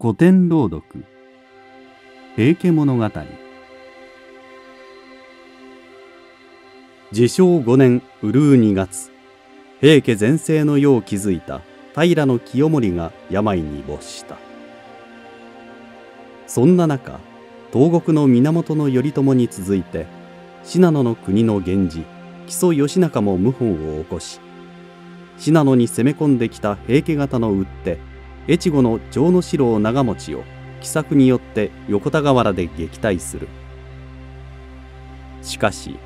古典朗読平家物語自称5年うるう2月平家全盛の世を築いた平清盛が病に没したそんな中東国の源頼朝に続いて信濃の国の源氏木曽義仲も謀反を起こし信濃に攻め込んできた平家方の打って越後の城之城長持を奇策によって横田河原で撃退するしかし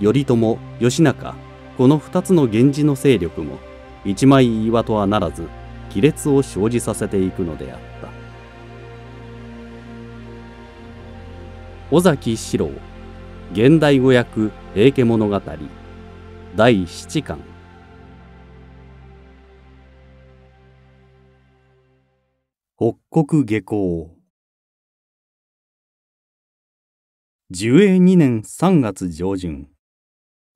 頼朝義仲この2つの源氏の勢力も一枚岩とはならず亀裂を生じさせていくのであった尾崎四郎現代語訳平家物語第7巻北国下校寿永2年3月上旬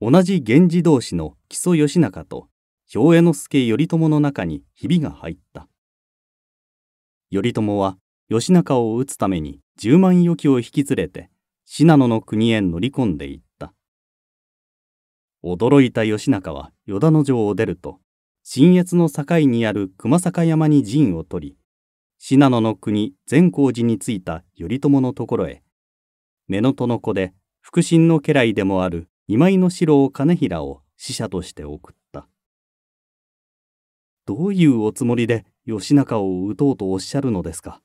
同じ源氏同士の木曽義仲と兵衛之助頼朝の中にひびが入った頼朝は義仲を討つために10万余機を引き連れて信濃の国へ乗り込んでいった驚いた義仲は依田の城を出ると信越の境にある熊坂山に陣を取り信濃の国善光寺に着いた頼朝のところへ乳母の子で腹心の家来でもある今井の四郎兼平を使者として送ったどういうおつもりで義仲を討とうとおっしゃるのですか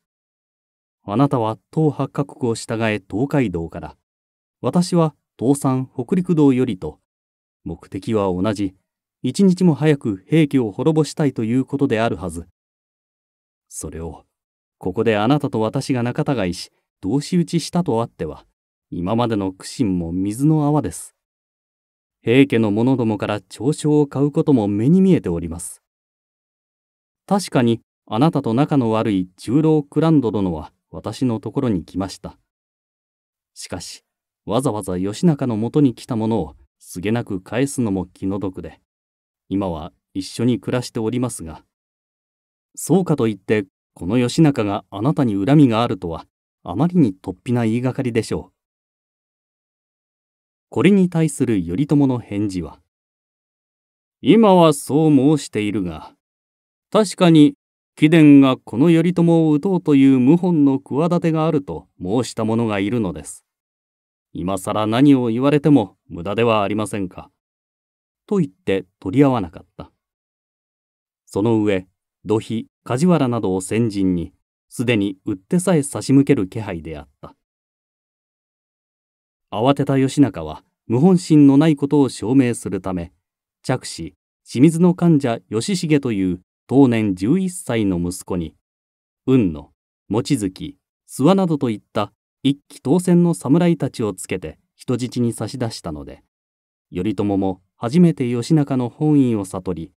あなたは党八角国を従え東海道から私は東山北陸道よりと目的は同じ一日も早く平家を滅ぼしたいということであるはずそれをここであなたと私が仲違いし、同士討ちしたとあっては、今までの苦心も水の泡です。平家の者どもから嘲笑を買うことも目に見えております。確かに、あなたと仲の悪い中老クランド殿は私のところに来ました。しかし、わざわざ義仲のもとに来たものをすげなく返すのも気の毒で、今は一緒に暮らしておりますが、そうかといってこの義仲があなたに恨みがあるとは、あまりに突飛な言いがかりでしょう。これに対する頼朝の返事は、今はそう申しているが、確かに貴殿がこの頼朝を討とうという謀反の企てがあると申した者がいるのです。今更何を言われても無駄ではありませんか。と言って取り合わなかった。その上、土肥、梶原などを先陣に、すでに売ってさえ差し向ける気配であった。慌てた義仲は、無本心のないことを証明するため、着手、清水の患者義重という当年11歳の息子に、雲野、望月、諏訪などといった一期当選の侍たちをつけて人質に差し出したので、頼朝も初めて義仲の本意を悟り、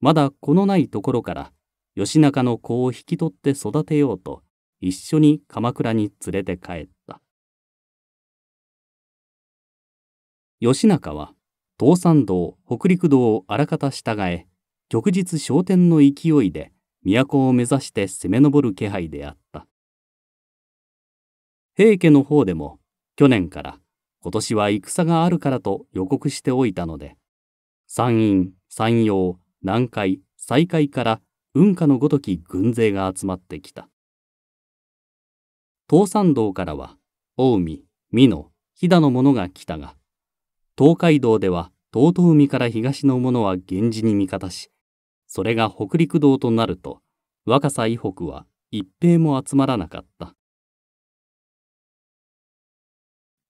まだこのないところから義仲の子を引き取って育てようと一緒に鎌倉に連れて帰った義仲は東山道北陸道をあらかた従え旭日昇天の勢いで都を目指して攻め上る気配であった平家の方でも去年から今年は戦があるからと予告しておいたので山陰山陽南海西海から運河のごとき軍勢が集まってきた東山道からは近江美濃飛騨の者が来たが東海道では遠江海から東の者は源氏に味方しそれが北陸道となると若狭以北は一平も集まらなかった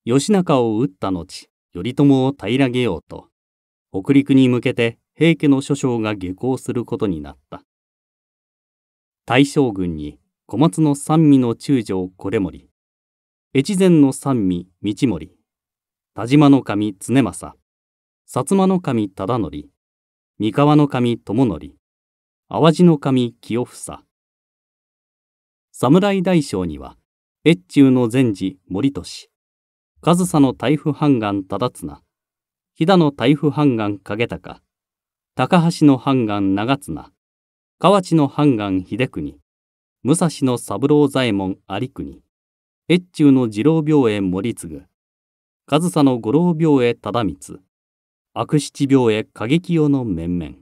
義仲を討った後頼朝を平らげようと北陸に向けて平家の諸将が下校することになった大将軍に小松の三味の中将これ森、越前の三味道森、田島の神常政、薩摩の神忠則、三河の神智則、淡路の神清房。侍大将には、越中の善寺森俊、上総の大夫判官忠綱、飛騨の大夫判官景高、高橋の判官長綱、河内の半岸秀国、武蔵の三郎左衛門有国、越中の二郎病衛森次、上総の五郎病へ忠光、悪七病へ過激用の面々。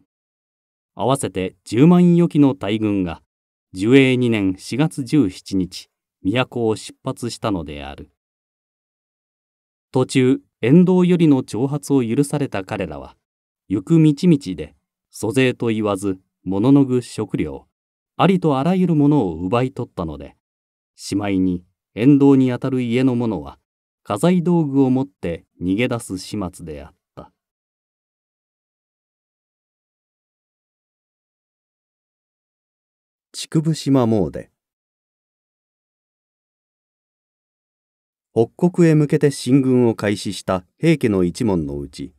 合わせて十万余機の大軍が、寿永二年四月十七日、都を出発したのである。途中、沿道よりの挑発を許された彼らは、行く道々で、租税と言わず物の具食料、ありとあらゆるものを奪い取ったので、しまいに沿道にあたる家の者は、家財道具を持って逃げ出す始末であった。竹生島詣で北国へ向けて進軍を開始した平家の一門のうち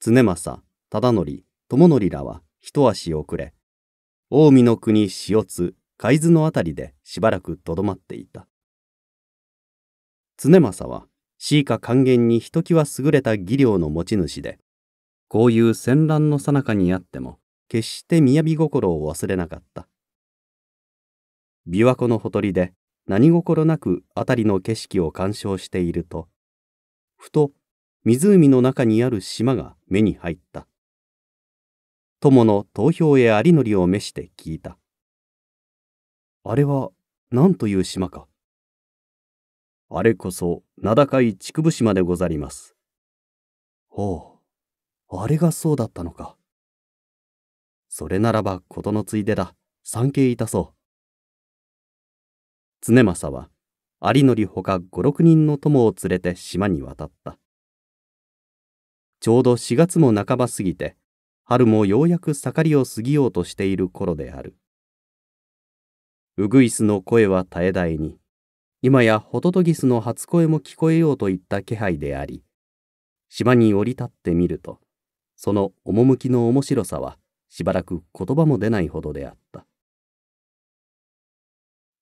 常政忠則智則らは一足遅れ近江の国塩津海津の辺りでしばらくとどまっていた常政はシ歌カ還元にひときわ優れた技量の持ち主でこういう戦乱のさなかにあっても決して雅心を忘れなかった琵琶湖のほとりで何心なく辺りの景色を鑑賞しているとふと湖の中にある島が目に入った友の投票へ有りを召して聞いた。あれは何という島か。あれこそ名高い竹生島でござります。ほう、あれがそうだったのか。それならば事のついでだ、参詣いたそう。常政は有則ほか五六人の友を連れて島に渡った。ちょうど四月も半ば過ぎて春もようやく盛りを過ぎようとしている頃である。ウグイスの声は絶え絶えに、今やホトトギスの初声も聞こえようといった気配であり、島に降り立ってみると、その趣の面白さはしばらく言葉も出ないほどであった。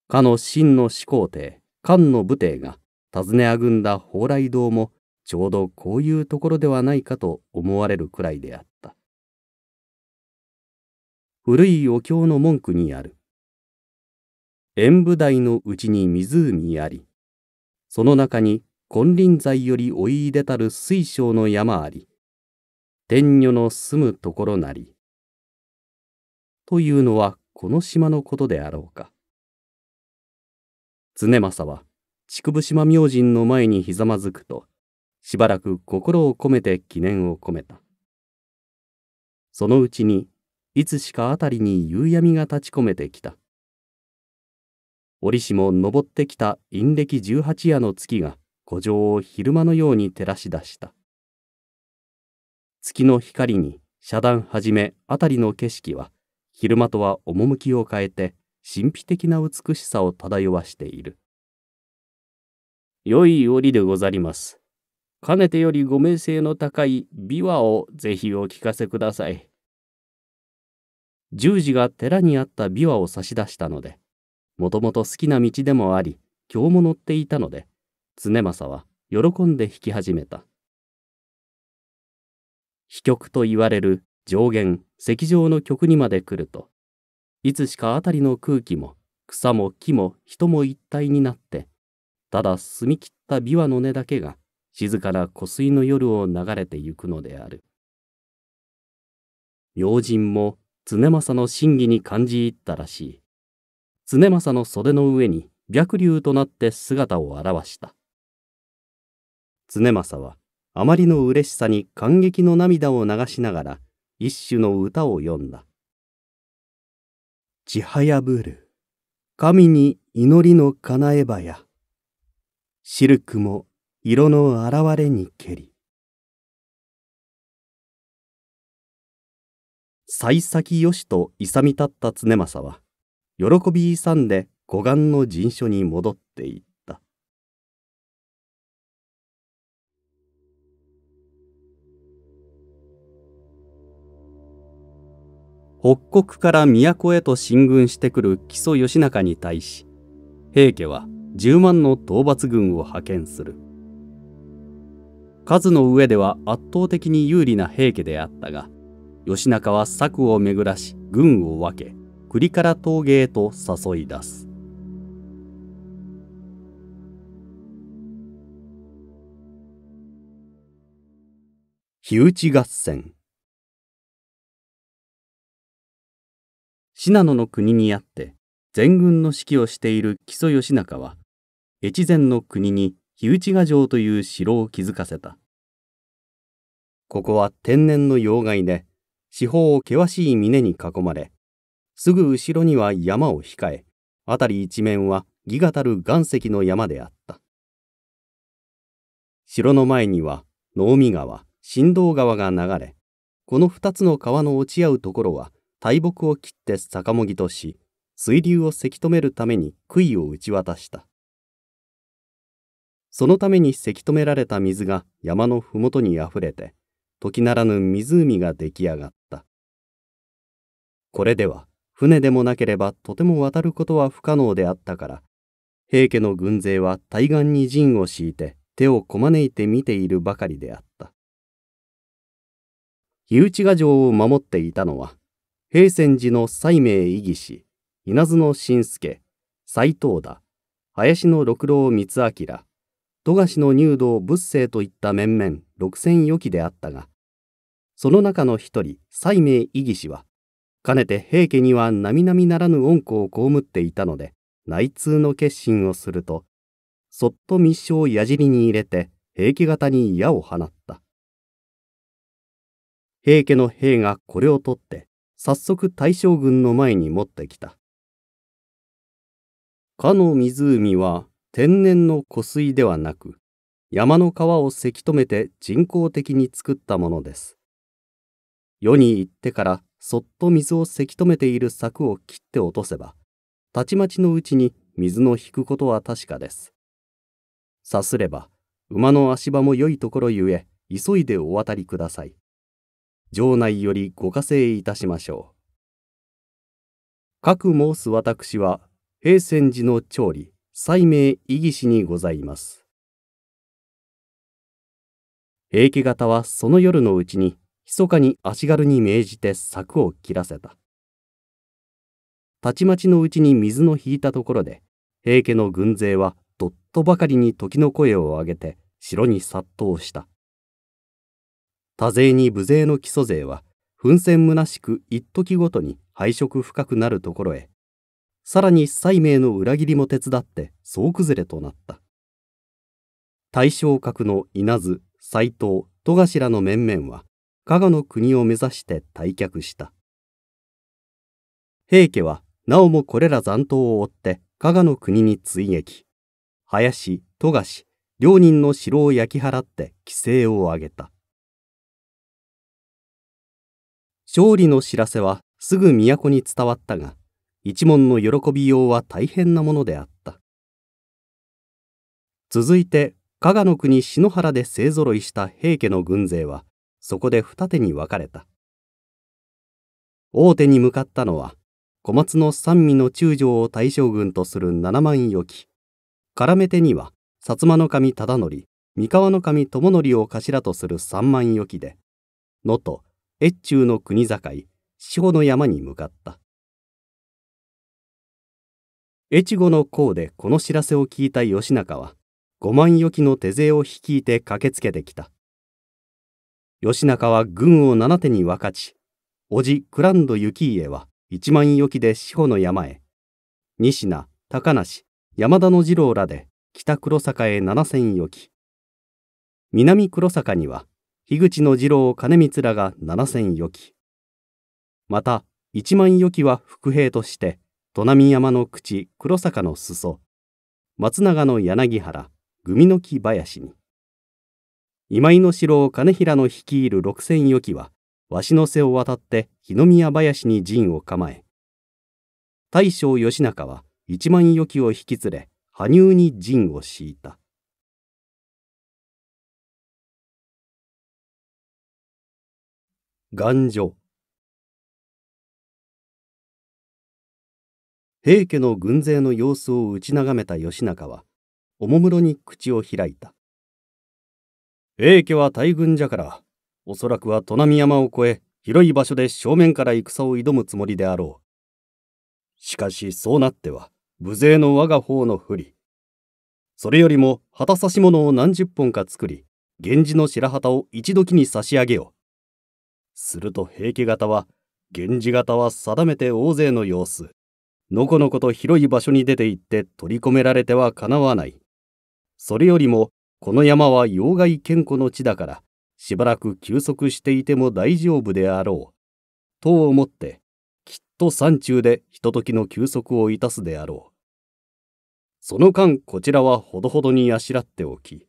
かの真の始皇帝、漢の武帝が尋ねあぐんだ蓬莱堂もちょうどこういうところではないかと思われるくらいであった。古いお経の文句にある。演武台のうちに湖あり、その中に金輪際よりおいでたる水晶の山あり、天女の住むところなり。というのはこの島のことであろうか。常政は、竹生島明神の前にひざまずくと、しばらく心を込めて記念を込めた。そのうちにいつしか辺りに夕闇が立ち込めてきた折しも登ってきた陰暦十八夜の月が古城を昼間のように照らし出した月の光に遮断はじめ辺りの景色は昼間とは趣を変えて神秘的な美しさを漂わしている良い折でござりますかねてよりご名声の高い琵琶をぜひお聞かせください十字が寺にあった琵琶を差し出したので、もともと好きな道でもあり、今日も乗っていたので、常政は喜んで弾き始めた。飛曲と言われる上弦、石上の曲にまで来ると、いつしか辺りの空気も、草も木も人も一体になって、ただ澄み切った琵琶の音だけが、静かな湖水の夜を流れてゆくのである。明神も常政の真偽に感じ入ったらしい。常政の袖の上に白竜となって姿を現した。常政はあまりの嬉しさに感激の涙を流しながら一種の歌を詠んだ。ちはやぶる神に祈りの叶えばや。シルクも色の現れにけり。幸先よしと勇み立った常政は、喜び勇んで護岸の陣所に戻っていった。北国から都へと進軍してくる木曽義仲に対し、平家は10万の討伐軍を派遣する。数の上では圧倒的に有利な平家であったが、義仲は策を巡らし軍を分け栗から峠へと誘い出す火打ち合戦信濃の国にあって全軍の指揮をしている木曽義仲は越前の国に火打賀城という城を築かせたここは天然の要害で四方を険しい峰に囲まれすぐ後ろには山を控え辺り一面は義がたる岩石の山であった城の前には能見川新道川が流れこの2つの川の落ち合うところは大木を切って逆もぎとし水流をせき止めるために杭を打ち渡したそのためにせき止められた水が山の麓にあふれて時ならぬ湖が出来上がった。これでは船でもなければとても渡ることは不可能であったから平家の軍勢は対岸に陣を敷いて手をこまねいて見ているばかりであった火内賀城を守っていたのは平泉寺の西明伊義氏稲津の新助斎藤田林の六郎光明富樫の入道仏政といった面々六千余期であったがその中の一人西明伊義氏はかねて平家には並々ならぬ恩子を被っていたので内通の決心をするとそっと密書を矢尻に入れて平家方に矢を放った平家の兵がこれを取って早速大将軍の前に持ってきたかの湖は天然の湖水ではなく山の川をせき止めて人工的に作ったものです世に行ってからそっと水をせき止めている柵を切って落とせばたちまちのうちに水の引くことは確かです。さすれば馬の足場も良いところゆえ急いでお渡りください。城内よりご加勢いたしましょう。かく申す私は平泉寺の調理西明伊義氏にございます。平家方はその夜のうちに密かに足軽に命じて柵を切らせた。たちまちのうちに水の引いたところで、平家の軍勢はどっとばかりに時の声を上げて城に殺到した。多勢に無勢の基礎勢は、奮戦虚しく一時ごとに配色深くなるところへ、さらに西明の裏切りも手伝って総崩れとなった。大将閣の稲津、斎藤、戸頭の面々は、加賀の国を目指して退却した平家はなおもこれら残党を追って加賀の国に追撃林富樫両人の城を焼き払って規制を上げた勝利の知らせはすぐ都に伝わったが一門の喜びようは大変なものであった続いて加賀の国篠原で勢ぞろいした平家の軍勢はそこで二手に分かれた大手に向かったのは小松の三味の中将を大将軍とする七万余き絡め手には薩摩守忠則三河守智則を頭とする三万余きで能登越中の国境志保の山に向かった越後の甲でこの知らせを聞いた義仲は五万余きの手勢を率いて駆けつけてきた義仲は軍を七手に分かち、叔父クランド幸家は一万余きで志保の山へ、西名、高梨、山田の次郎らで北黒坂へ七千余き。南黒坂には、樋口の次郎金光らが七千余き。また、一万余きは副兵として、砺波山の口黒坂の裾、松永の柳原、組の木林に。今井の城金平の率いる六千余騎は鷲の瀬を渡って日の宮林に陣を構え大将義仲は一万余騎を引き連れ羽生に陣を敷いた頑丈平家の軍勢の様子を打ち眺めた義仲はおもむろに口を開いた平家は大軍じゃから、おそらくは砺波山を越え、広い場所で正面から戦を挑むつもりであろう。しかしそうなっては、無勢の我が方の不利。それよりも旗差し物を何十本か作り、源氏の白旗を一時に差し上げよう。すると平家方は、源氏方は定めて大勢の様子。のこのこと広い場所に出て行って取り込められてはかなわない。それよりもこの山は妖怪健康の地だから、しばらく休息していても大丈夫であろう。と思って、きっと山中でひとときの休息をいたすであろう。その間、こちらはほどほどにあしらっておき、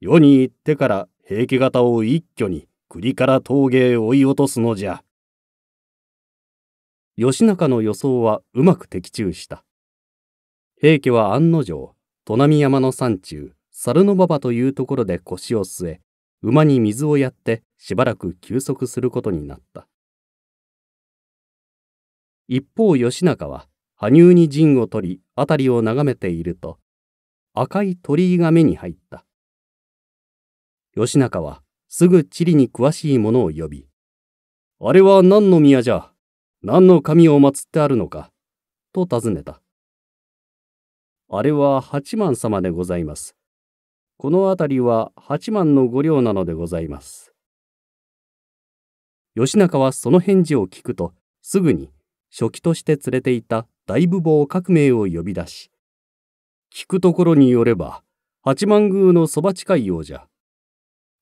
世に行ってから平家方を一挙に栗から峠へ追い落とすのじゃ。義仲の予想はうまく的中した。平家は案の定、砺波山の山中、猿の馬場というところで腰を据え、馬に水をやってしばらく休息することになった。一方義仲は羽生に陣を取り辺りを眺めていると赤い鳥居が目に入った義仲はすぐ地理に詳しい者を呼び「あれは何の宮じゃ何の神を祀ってあるのか」と尋ねた「あれは八幡様でございますこの辺りは八幡の御領なのでございます。義仲はその返事を聞くと、すぐに初期として連れていた大武坊革命を呼び出し、聞くところによれば、八幡宮のそば近いようじゃ。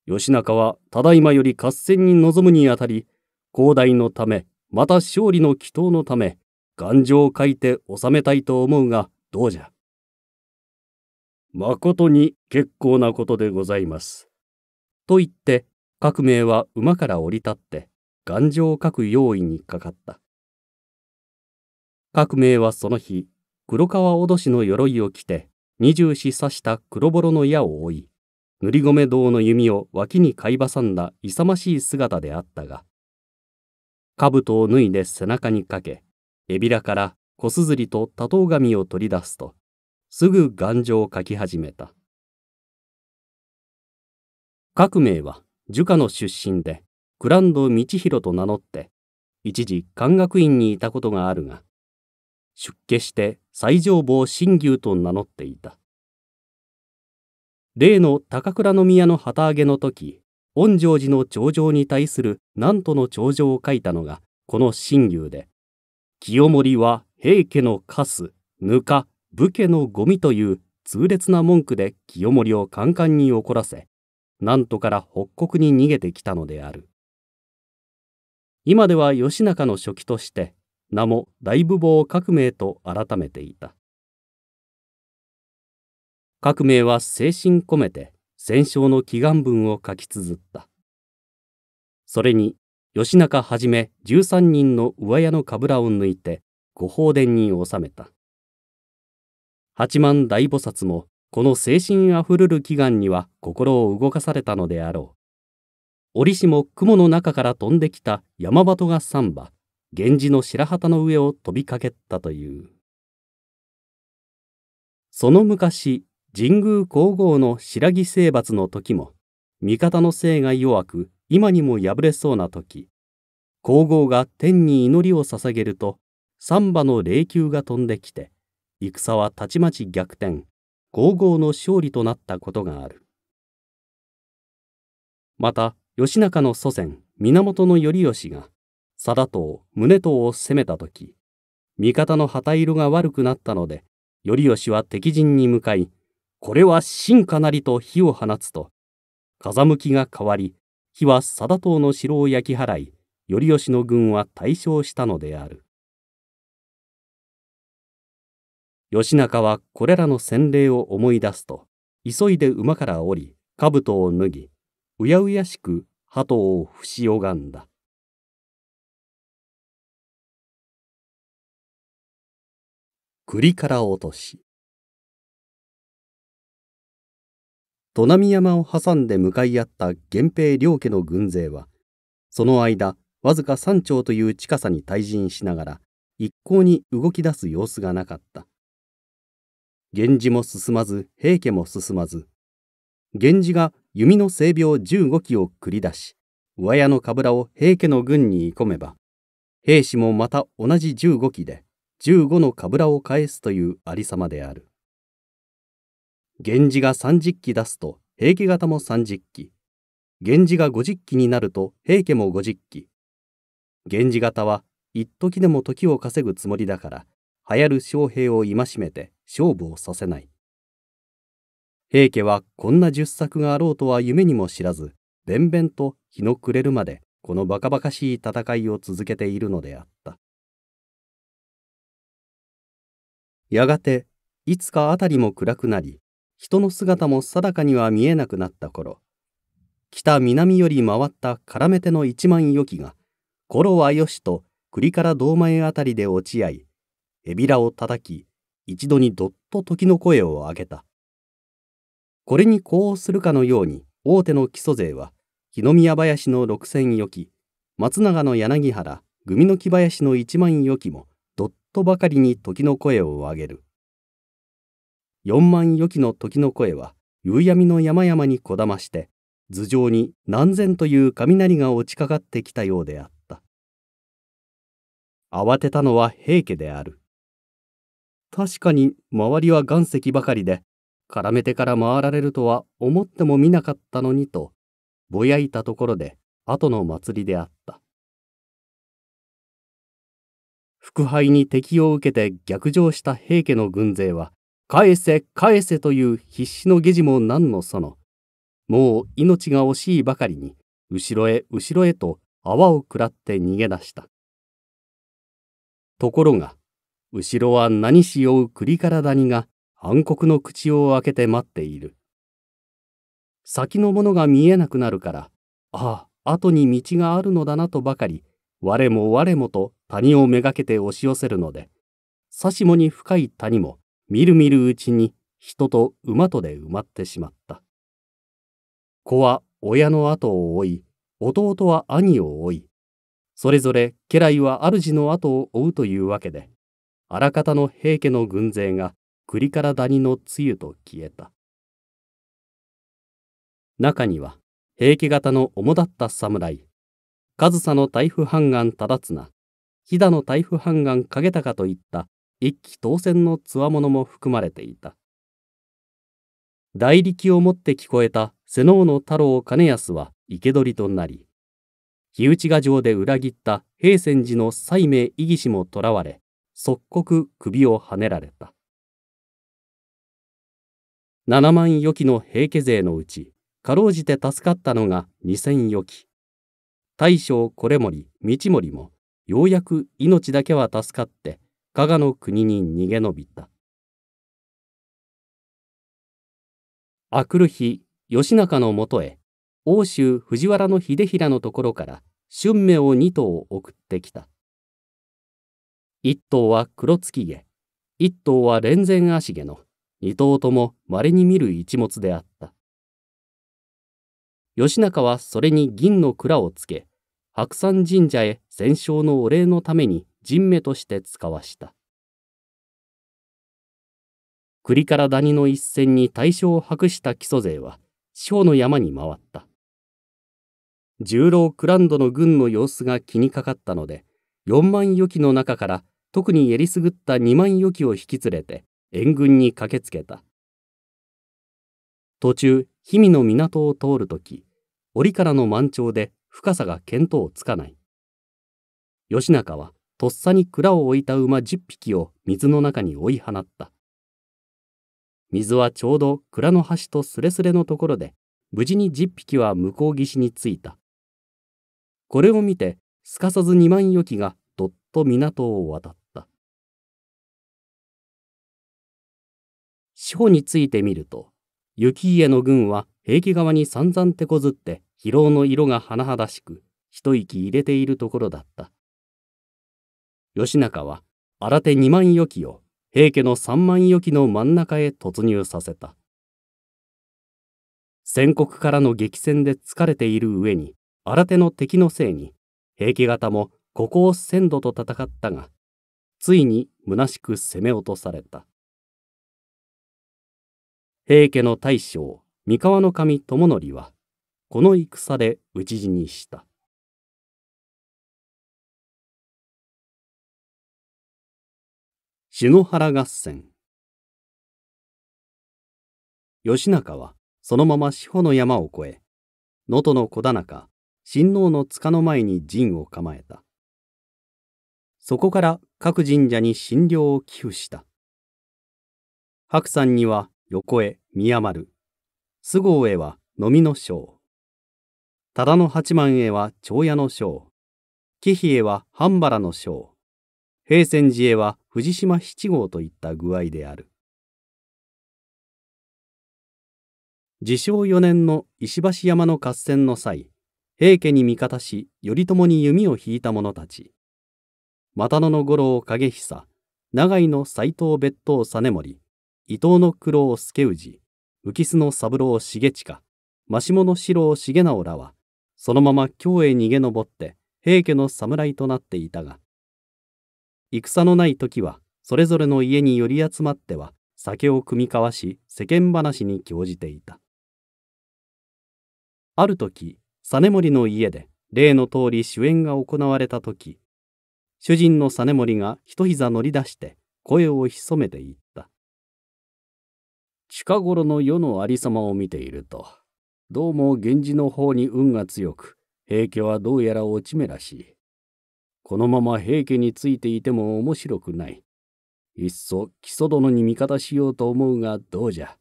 義仲はただいまより合戦に臨むにあたり、広大のため、また勝利の祈祷のため、頑丈を書いて収めたいと思うが、どうじゃ。とに結構なことでございます。と言って、革命は馬から降り立って、頑丈を書く用意にかかった。革命はその日、黒川おどしの鎧を着て、二十四刺した黒ボロの矢を追い、塗り米堂の弓を脇に買い挟んだ勇ましい姿であったが、兜を脱いで背中にかけ、エビラから小すずりと多頭紙を取り出すと、すぐ頑丈を書き始めた。革命は儒家の出身で、クランド道広と名乗って、一時漢学院にいたことがあるが、出家して最上坊新牛と名乗っていた。例の高倉宮の旗揚げの時、御成寺の頂上に対する何との頂上を書いたのがこの新牛で、清盛は平家のカス、ぬか、武家のゴミという痛烈な文句で清盛をカンカンに怒らせ、なんとから北国に逃げてきたのである。今では義仲の初期として、名も大武防革命と改めていた。革命は精神込めて戦勝の祈願文を書き綴った。それに、義仲はじめ13人の上屋のかぶらを抜いて、御放電に収めた。八幡大菩薩もこの精神あふれる祈願には心を動かされたのであろう。折しも雲の中から飛んできた山鳩が三羽、源氏の白旗の上を飛びかけたという。その昔、神宮皇后の白木征伐の時も、味方の性が弱く、今にも敗れそうな時、皇后が天に祈りを捧げると、三羽の霊柩が飛んできて、戦はたちまち逆転豪豪の勝利となったことがあるまた義仲の祖先源頼義が貞党宗党を攻めた時味方の旗色が悪くなったので頼義は敵陣に向かいこれは真かなりと火を放つと風向きが変わり火は貞党の城を焼き払い頼義の軍は大勝したのである義仲はこれらの洗礼を思い出すと、急いで馬から降り、兜を脱ぎ、うやうやしく鳩を伏し拝んだ。栗から落とし。砺波山を挟んで向かい合った源平両家の軍勢は、その間、わずか三丁という近さに退陣しながら、一向に動き出す様子がなかった。源氏も進まず平家も進まず源氏が弓の性病15機を繰り出し上屋のらを平家の軍にい込めば兵士もまた同じ15機で15のらを返すというありさまである源氏が30機出すと平家型も30機源氏が50機になると平家も50機源氏型は一時でも時を稼ぐつもりだから流行る将兵を戒めて勝負をさせない。平家はこんな十作があろうとは夢にも知らず、べんべんと日の暮れるまでこのバカバカしい戦いを続けているのであった。やがて、いつか辺りも暗くなり、人の姿も定かには見えなくなった頃、北南より回った絡め手の一万余機が、頃はよしと栗から堂前辺りで落ち合い、エビラを叩き、一度にどっと時の声を上げた。これに呼応するかのように大手の基礎勢は日の宮林の六千余機松永の柳原組の木林の一万余きもどっとばかりに時の声を上げる四万余きの時の声は夕闇の山々にこだまして頭上に何千という雷が落ちかかってきたようであった慌てたのは平家である確かに周りは岩石ばかりで、絡めてから回られるとは思ってもみなかったのにと、ぼやいたところで後の祭りであった。腹敗に敵を受けて逆上した平家の軍勢は、返せ返せという必死の下地も何のその、もう命が惜しいばかりに、後ろへ後ろへと泡を食らって逃げ出した。ところが、後ろは何しよう栗から谷が暗黒の口を開けて待っている。先のものが見えなくなるから、ああ、後に道があるのだなとばかり、我も我もと谷をめがけて押し寄せるので、さしもに深い谷も、みるみるうちに人と馬とで埋まってしまった。子は親の後を追い、弟は兄を追い、それぞれ家来は主の後を追うというわけで、あらかたの平家の軍勢が栗から谷の露と消えた。中には平家型の主だった侍、上総の大風判官忠綱、飛騨の大風判官景高といった一騎当選のつわものも含まれていた。大力をもって聞こえた瀬能の太郎兼康は生け捕りとなり、火打ち賀城で裏切った平泉寺の西明義氏も囚われ、即刻首をはねられた。七万余期の平家勢のうち、かろうじて助かったのが二千余期。大将これ森、道森も、ようやく命だけは助かって、加賀の国に逃げ延びた。あくる日、義仲のもとへ、欧州藤原秀衡のところから、春明を二頭送ってきた。一頭は黒月毛、一頭は連前足毛の二頭とも稀に見る一物であった。義仲はそれに銀の蔵をつけ、白山神社へ戦勝のお礼のために人目として使わした。栗から谷の一戦に大将を博した基礎勢は、四方の山に回った。十郎クランドの軍の様子が気にかかったので、四万余騎の中から特にえりすぐった2万余機を引き連れて援軍に駆けつけた途中氷見の港を通る時折からの満潮で深さが見当つかない義仲はとっさに蔵を置いた馬10匹を水の中に追い放った水はちょうど蔵の端とすれすれのところで無事に10匹は向こう岸に着いたこれを見てすかさず2万余機がどっと港を渡った四方についてみると、雪家の軍は平家側に散々手こずって疲労の色が甚だしく、一息入れているところだった。義仲は新手2万余機を平家の3万余機の真ん中へ突入させた。戦国からの激戦で疲れている上に、新手の敵のせいに、平家方もここを鮮度と戦ったが、ついに虚しく攻め落とされた。平家の大将、三河の神智則は、この戦で討ち死にした。篠原合戦義仲はそのまま四方の山を越え能登の小田中親王の塚の前に陣を構えたそこから各神社に診療を寄付した白山には横へ宮丸菅生へは飲みの将忠田の八幡へは長屋の将喜比へは半原の将平泉寺へは藤島七号といった具合である自称四年の石橋山の合戦の際平家に味方し頼朝に弓を引いた者たち又野の五郎景久長井の斎藤別当実盛伊藤の九郎助氏、浮須の三郎重親、真下の四郎重直らは、そのまま京へ逃げ上って、平家の侍となっていたが、戦のない時は、それぞれの家に寄り集まっては、酒を酌み交わし、世間話に興じていた。ある時、実盛の家で、例の通り主演が行われた時、主人の実盛が一膝乗り出して、声を潜めていた。近頃の世のありさまを見ているとどうも源氏の方に運が強く平家はどうやら落ち目らしいこのまま平家についていても面白くないいっそ木曽殿に味方しようと思うがどうじゃ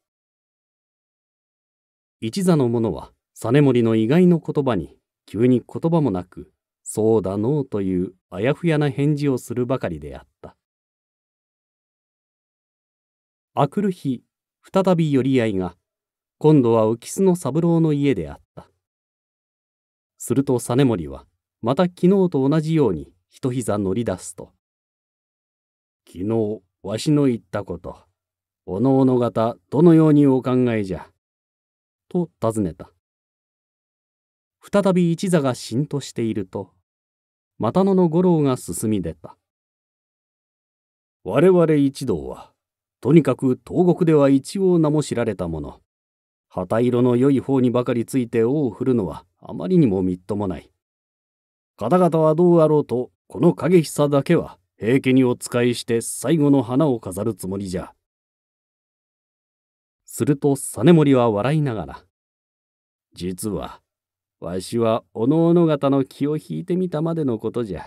一座の者は実盛の意外の言葉に急に言葉もなく「そうだのう」というあやふやな返事をするばかりであった。あくる日再び寄り合いが今度は浮須の三郎の家であったすると実盛はまた昨日と同じように一膝乗り出すと「昨日わしの言ったことおのおの方どのようにお考えじゃ」と尋ねた再び一座がしんとしていると又野の五郎が進み出た我々一同はとにかく東国では一応名も知られたもの。旗色の良い方にばかりついて尾を振るのはあまりにもみっともない。方々はどうあろうと、この影久だけは平家にお仕えして最後の花を飾るつもりじゃ。すると実盛は笑いながら、実は、わしはおのおの方の気を引いてみたまでのことじゃ。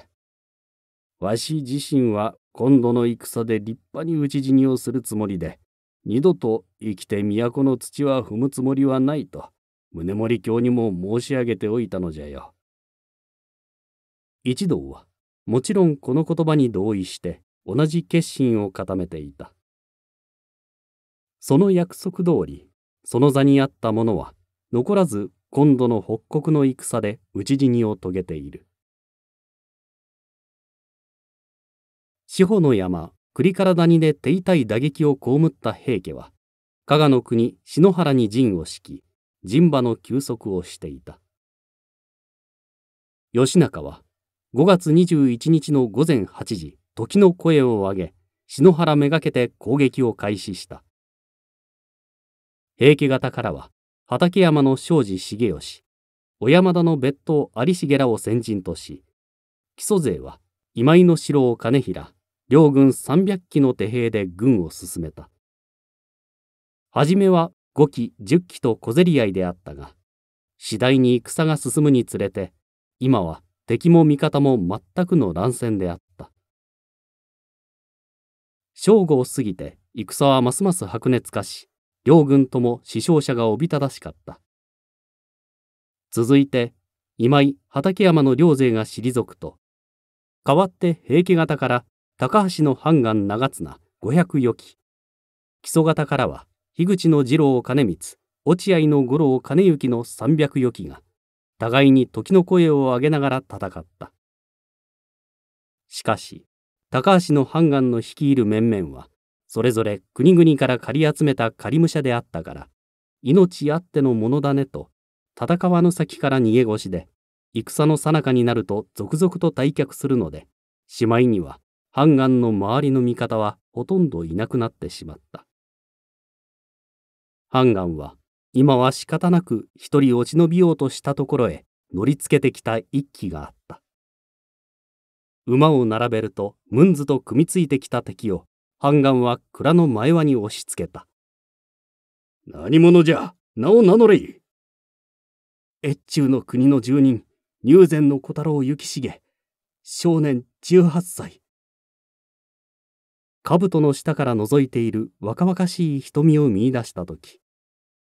わし自身は今度の戦で立派に討ち死にをするつもりで、二度と生きて都の土は踏むつもりはないと、宗盛卿にも申し上げておいたのじゃよ。一同は、もちろんこの言葉に同意して、同じ決心を固めていた。その約束通り、その座にあった者は、残らず今度の北国の戦で討ち死にを遂げている。四方の山、栗から谷で手痛い打撃を被った平家は、加賀の国篠原に陣を敷き、陣馬の休息をしていた。義仲は、5月21日の午前8時、時の声を上げ、篠原めがけて攻撃を開始した。平家方からは、畠山の庄司重義、小山田の別当有重らを先陣とし、木曽勢は今井の城を兼平、両軍300機の手兵で軍を進めた。初めは5機10機と小競り合いであったが、次第に戦が進むにつれて、今は敵も味方も全くの乱戦であった。正午を過ぎて戦はますます白熱化し、両軍とも死傷者がおびただしかった。続いて、今井、畠山の両勢が退くと、代わって平家方から高橋の判官長綱五百余期木曽方からは樋口の次郎兼光落合の五郎兼行の三百余期が互いに時の声を上げながら戦ったしかし高橋の判官の率いる面々はそれぞれ国々から借り集めた仮武者であったから命あってのものだねと戦わの先から逃げ腰で戦の最中になると続々と退却するのでしまいには半ンの周りの味方はほとんどいなくなってしまった。半岸は今は仕方なく一人落ち延びようとしたところへ乗りつけてきた一機があった。馬を並べるとムンズと組みついてきた敵をガンは蔵の前輪に押しつけた。何者じゃ名を名乗れい越中の国の住人、入善の小太郎幸重、少年18歳、兜の下から覗いている若々しい瞳を見出した時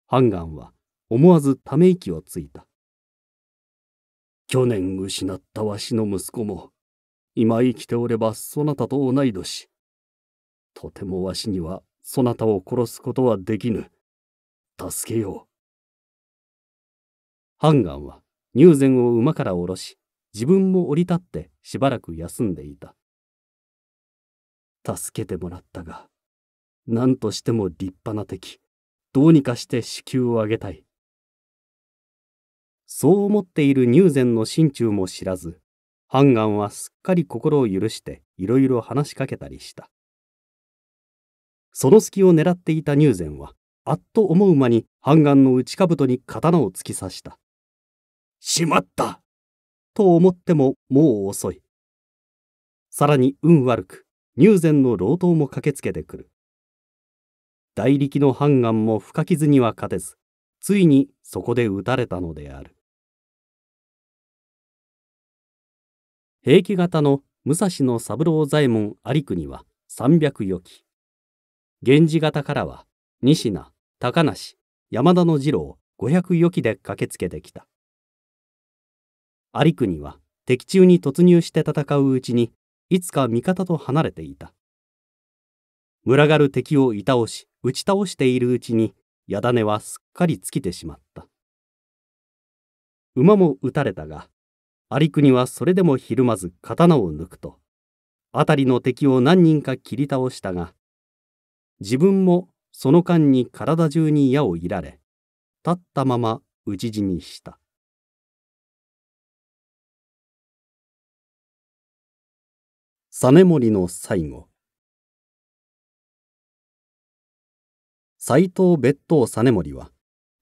ハンガンは思わずため息をついた去年失ったわしの息子も今生きておればそなたと同い年とてもわしにはそなたを殺すことはできぬ助けようハンガンは入禅を馬から下ろし自分も降り立ってしばらく休んでいた。助けてもらったが、何としても立派な敵、どうにかして子宮をあげたい。そう思っている入禅の心中も知らず、判官はすっかり心を許していろいろ話しかけたりした。その隙を狙っていた入禅は、あっと思う間に判官の内兜に刀を突き刺した。しまったと思ってももう遅い。さらに運悪く、入善の老頭も駆けつけてくる大力の判官も深傷には勝てずついにそこで撃たれたのである平家型の武蔵の三郎左衛門有国は三百余機源氏方からは仁科高梨山田の次郎五百余機で駆けつけてきた有国は敵中に突入して戦ううちにいつか味方と離れていた群がる敵をいたおし打ち倒しているうちに矢種はすっかり尽きてしまった馬も撃たれたが有国はそれでもひるまず刀を抜くと辺りの敵を何人か切り倒したが自分もその間に体中に矢をいられ立ったまま討ち死にした実盛の最後斎藤別当実盛は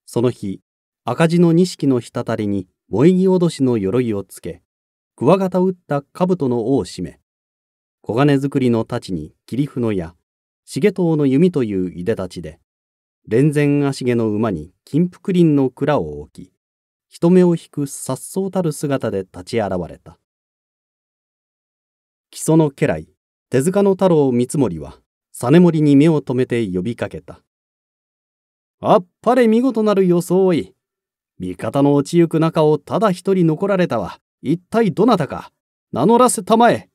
その日赤字の錦の滴りに萌木おどしの鎧をつけ桑形打った兜の尾を締め黄金作りの太刀に霧のや重藤の弓といういでたちで連前足毛の馬に金福林の蔵を置き人目を引く颯爽たる姿で立ち現れた木曽の家来、手塚の太郎三森は、実森に目を留めて呼びかけた。あっぱれ見事なる装い。味方の落ちゆく中をただ一人残られたは、一体どなたか、名乗らせたまえ。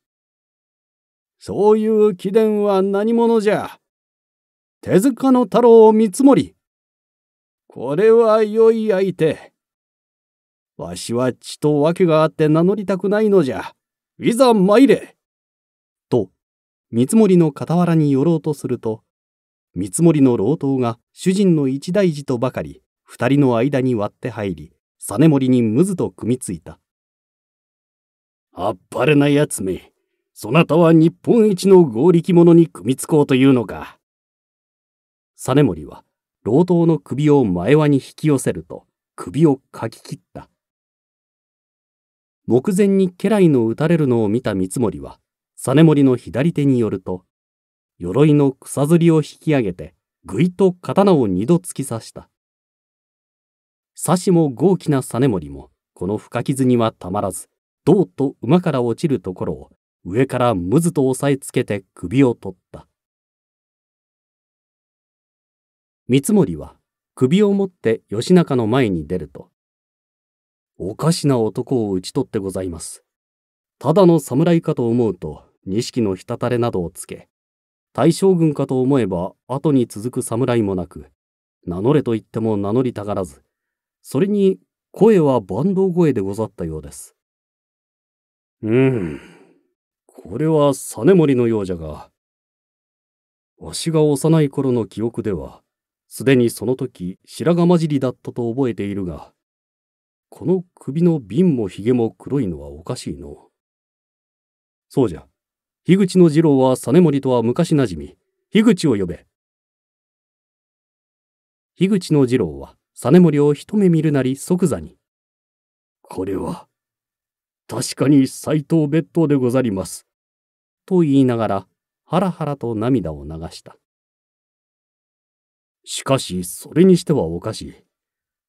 そういう貴殿は何者じゃ。手塚の太郎三森。これは良い相手。わしは血と訳があって名乗りたくないのじゃ。いざ参れ。見積もりの傍らに寄ろうとすると、見積もりの老頭が主人の一大事とばかり、二人の間に割って入り、実盛にむずと組みついた。あっぱれなやつめ、そなたは日本一の合力者に組みつこうというのか。実盛は、老頭の首を前輪に引き寄せると、首をかき切った。目前に家来の打たれるのを見た三森は、実盛の左手によると、鎧の草釣りを引き上げて、ぐいと刀を二度突き刺した。刺しも豪気な実盛も、この深傷にはたまらず、うと馬から落ちるところを、上からむずと押さえつけて首を取った。三森は、首を持って義仲の前に出ると、おかしな男を討ち取ってございます。ただの侍かと思うと、錦の滴れなどをつけ、大将軍かと思えば後に続く侍もなく、名乗れと言っても名乗りたがらず、それに声は坂東声でござったようです。うん、これは実盛のようじゃが、わしが幼い頃の記憶では、すでにその時白髪混じりだったと覚えているが、この首の瓶もひげも黒いのはおかしいの。そうじゃ、樋口の次郎は実盛とは昔なじみ、樋口を呼べ。樋口の次郎は実盛を一目見るなり即座に。これは、確かに斎藤別当でござります。と言いながら、ハラハラと涙を流した。しかし、それにしてはおかしい。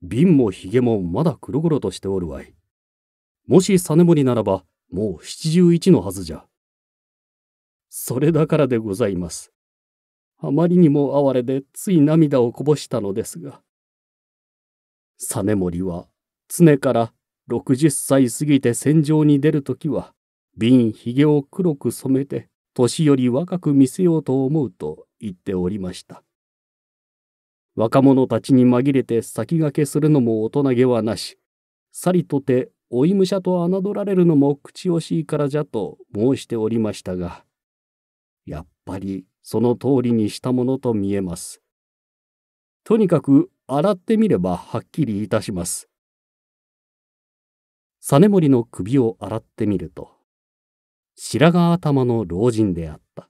瓶もひげもまだ黒々としておるわい。もし実盛ならば、もう七十一のはずじゃ。それだからでございます。あまりにも哀れでつい涙をこぼしたのですが。実盛は常から60歳過ぎて戦場に出るときは、瓶ひげを黒く染めて、年より若く見せようと思うと言っておりました。若者たちに紛れて先駆けするのも大人げはなし、さりとて老い武者と侮られるのも口惜しいからじゃと申しておりましたが、ぱりその通りにしたものと見えます。とにかく洗ってみればはっきりいたします。実盛の首を洗ってみると、白髪頭の老人であった。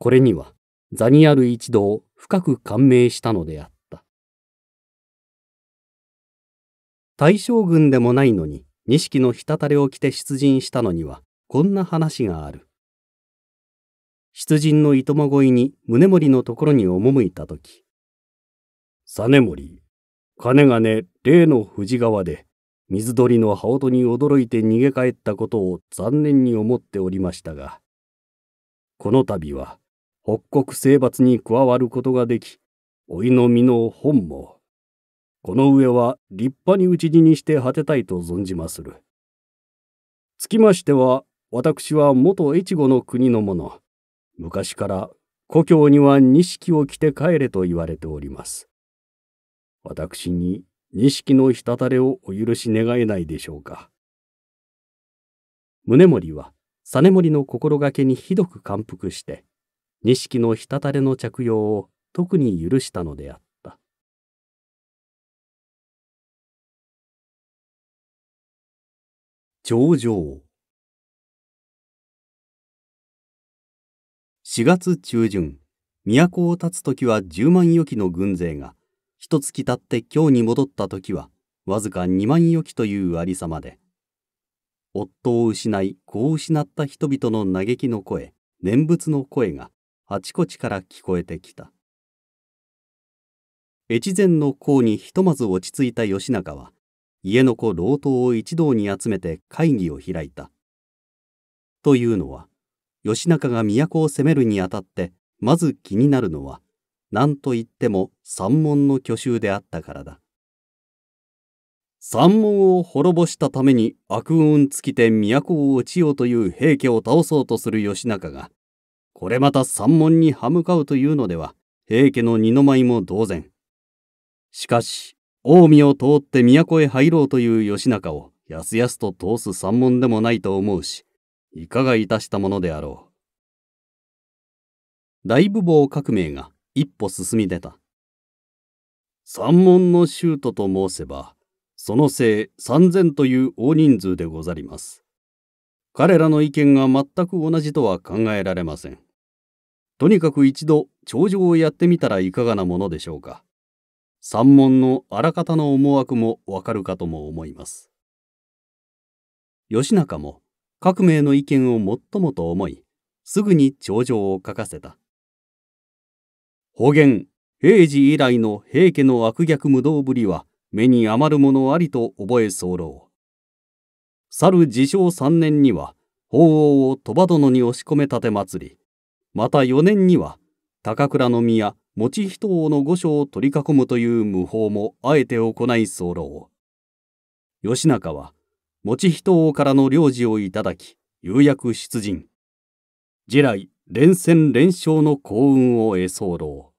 これには、座にある一同深く感銘したのであった。大将軍でもないのに、錦の滴れを着て出陣したのには、こんな話がある。出陣の糸孫いに宗盛のところに赴いた時、実盛、金がね例の富士川で、水鳥の羽音に驚いて逃げ帰ったことを残念に思っておりましたが、この度は北国征伐に加わることができ、老いの身の本も、この上は立派に討ち死にして果てたいと存じまする。つきましては、私は元越後の国の者、昔から故郷には錦を着て帰れと言われております。私に錦の滴れをお許し願えないでしょうか。宗盛は実盛の心がけにひどく感服して、錦の滴れの着用を特に許したのであった。頂上4月中旬、都を立つ時は10万余機の軍勢が、一月経って京に戻った時は、わずか2万余機というありさまで、夫を失い、子を失った人々の嘆きの声、念仏の声が、あちこちから聞こえてきた。越前の功にひとまず落ち着いた義仲は、家の子老頭を一堂に集めて会議を開いた。というのは、義仲が都を攻めるにあたってまず気になるのは何といっても山門の去就であったからだ山門を滅ぼしたために悪運尽きて都を落ちようという平家を倒そうとする義仲がこれまた山門に歯向かうというのでは平家の二の舞も同然しかし近江を通って都へ入ろうという義仲をやすやすと通す山門でもないと思うしいかがいたしたものであろう。大武防革命が一歩進み出た。三門のシュートと申せば、そのせい三千という大人数でござります。彼らの意見が全く同じとは考えられません。とにかく一度頂上をやってみたらいかがなものでしょうか。三門のあらかたの思惑もわかるかとも思います。義仲も革命の意見を最もと思い、すぐに朝状を書かせた。方言、平治以来の平家の悪逆無道ぶりは、目に余るものありと覚え候。去る自称三年には、法王を鳥羽殿に押し込め立て祭り、また四年には、高倉宮、持人王の御所を取り囲むという無法もあえて行い候。義仲は、持人王からの領事をいただき、釉薬出陣。次来、連戦連勝の幸運を得候。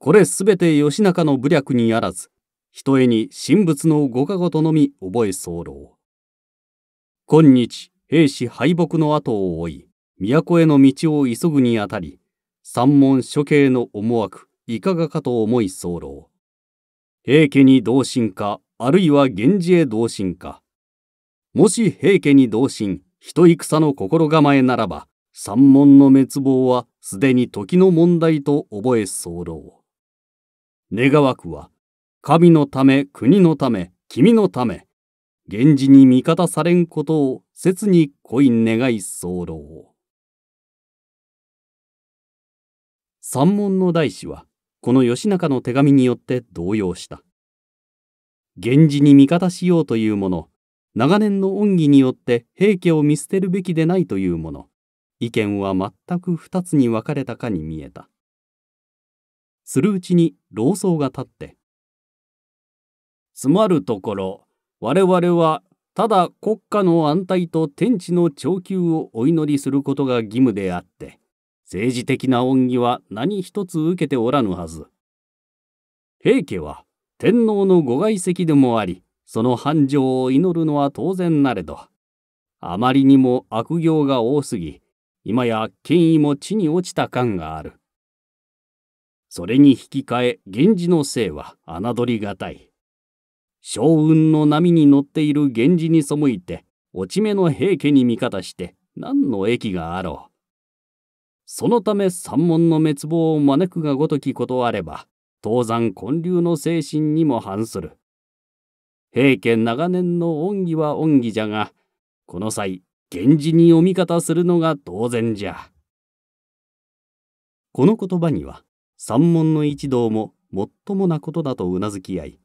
これすべて義仲の武略にあらず、ひとえに神仏のご加護とのみ覚え候。今日、兵士敗北の後を追い、都への道を急ぐにあたり、三門処刑の思惑、いかがかと思い候。平家に同心か、あるいは源氏へ同心か。もし平家に同心、人戦の心構えならば、三門の滅亡はすでに時の問題と覚え候。願わくは、神のため、国のため、君のため、源氏に味方されんことを切に恋願い候。三門の大師は、この義仲の手紙によって動揺した。源氏に味方しようというもの、長年の恩義によって平家を見捨てるべきでないというもの意見は全く二つに分かれたかに見えたするうちに老僧が立って「つまるところ我々はただ国家の安泰と天地の長久をお祈りすることが義務であって政治的な恩義は何一つ受けておらぬはず。平家は天皇のご外戚でもありその繁盛を祈るのは当然なれど、あまりにも悪行が多すぎ、今や権威も地に落ちた感がある。それに引き換え、源氏の姓は侮りがたい。将軍の波に乗っている源氏に背いて、落ち目の平家に味方して、何の益があろう。そのため三門の滅亡を招くがごときことあれば、当山建立の精神にも反する。平家長年の恩義は恩義じゃが、この際、源氏にお味方するのが当然じゃ。この言葉には、三門の一同も最もなことだとうなずき合い、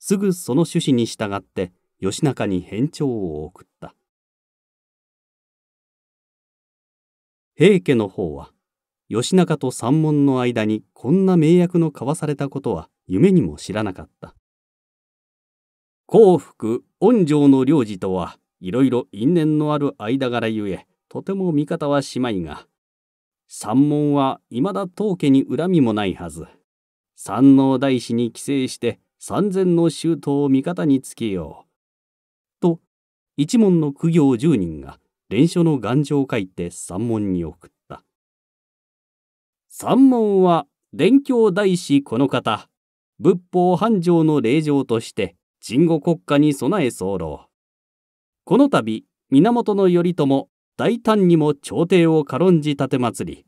すぐその趣旨に従って義仲に返帳を送った。平家の方は、義仲と三門の間にこんな名約の交わされたことは夢にも知らなかった。幸福恩情の領事とはいろいろ因縁のある間柄ゆえとても味方はしまいが三門はいまだ当家に恨みもないはず三能大師に寄生して三千の周到を味方につけよう。と一門の苦行十人が連書の願書を書いて三門に送った。三門は伝教大師この方仏法繁盛の霊場として鎮護国家に備え候この度源頼朝大胆にも朝廷を軽んじ奉り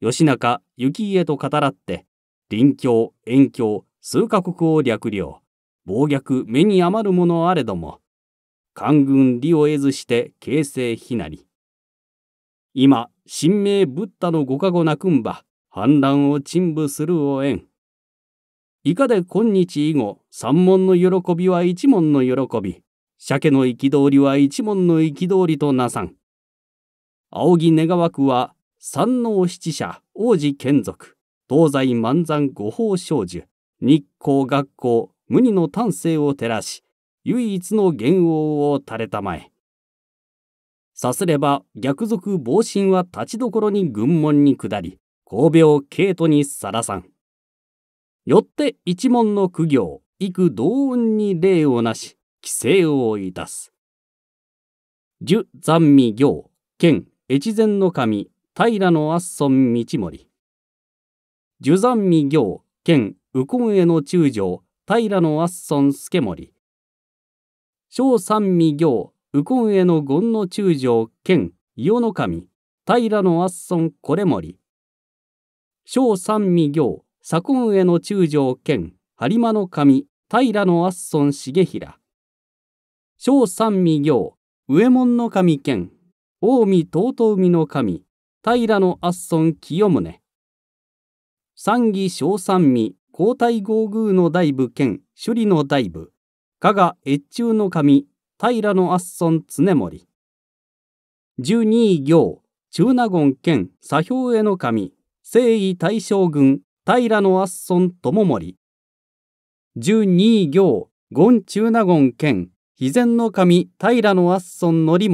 義仲幸家と語らって臨境、遠郷数カ国を略領暴虐目に余るものあれども官軍利を得ずして形成非なり今神明ブッダのご加護なくんば反乱を陳部するをん。いかで今日以後、三門の喜びは一門の喜び、鮭の憤りは一門の憤りとなさん。仰ぎ願わくは、三能七社、王子眷属、東西万山五宝少樹、日光学校、無二の丹精を照らし、唯一の元王を垂れたまえ。さすれば逆賊防身は立ちどころに軍門に下り、神戸を慶都にさらさん。よって一門の苦行、幾同運に礼をなし、規制をいたす。十三味行、兼越前の神、平の圧村道盛。十三味行、兼右近への中将、平の圧村助盛。小三味行、右近への権の中将、兼伊予の神、平の圧村これ盛。小三味行、左近衛の中将兼播磨の神平の圧孫重平小三味行上門の神兼近江尊海の神平の圧孫清宗三義小三味皇太后宮の大部兼首里の大部加賀越中の神平の圧孫常盛十二位行中納言兼左兵衛の神征夷大将軍平野あっそんとも十二行、権中納言兼、肥前の神平野あっそんのり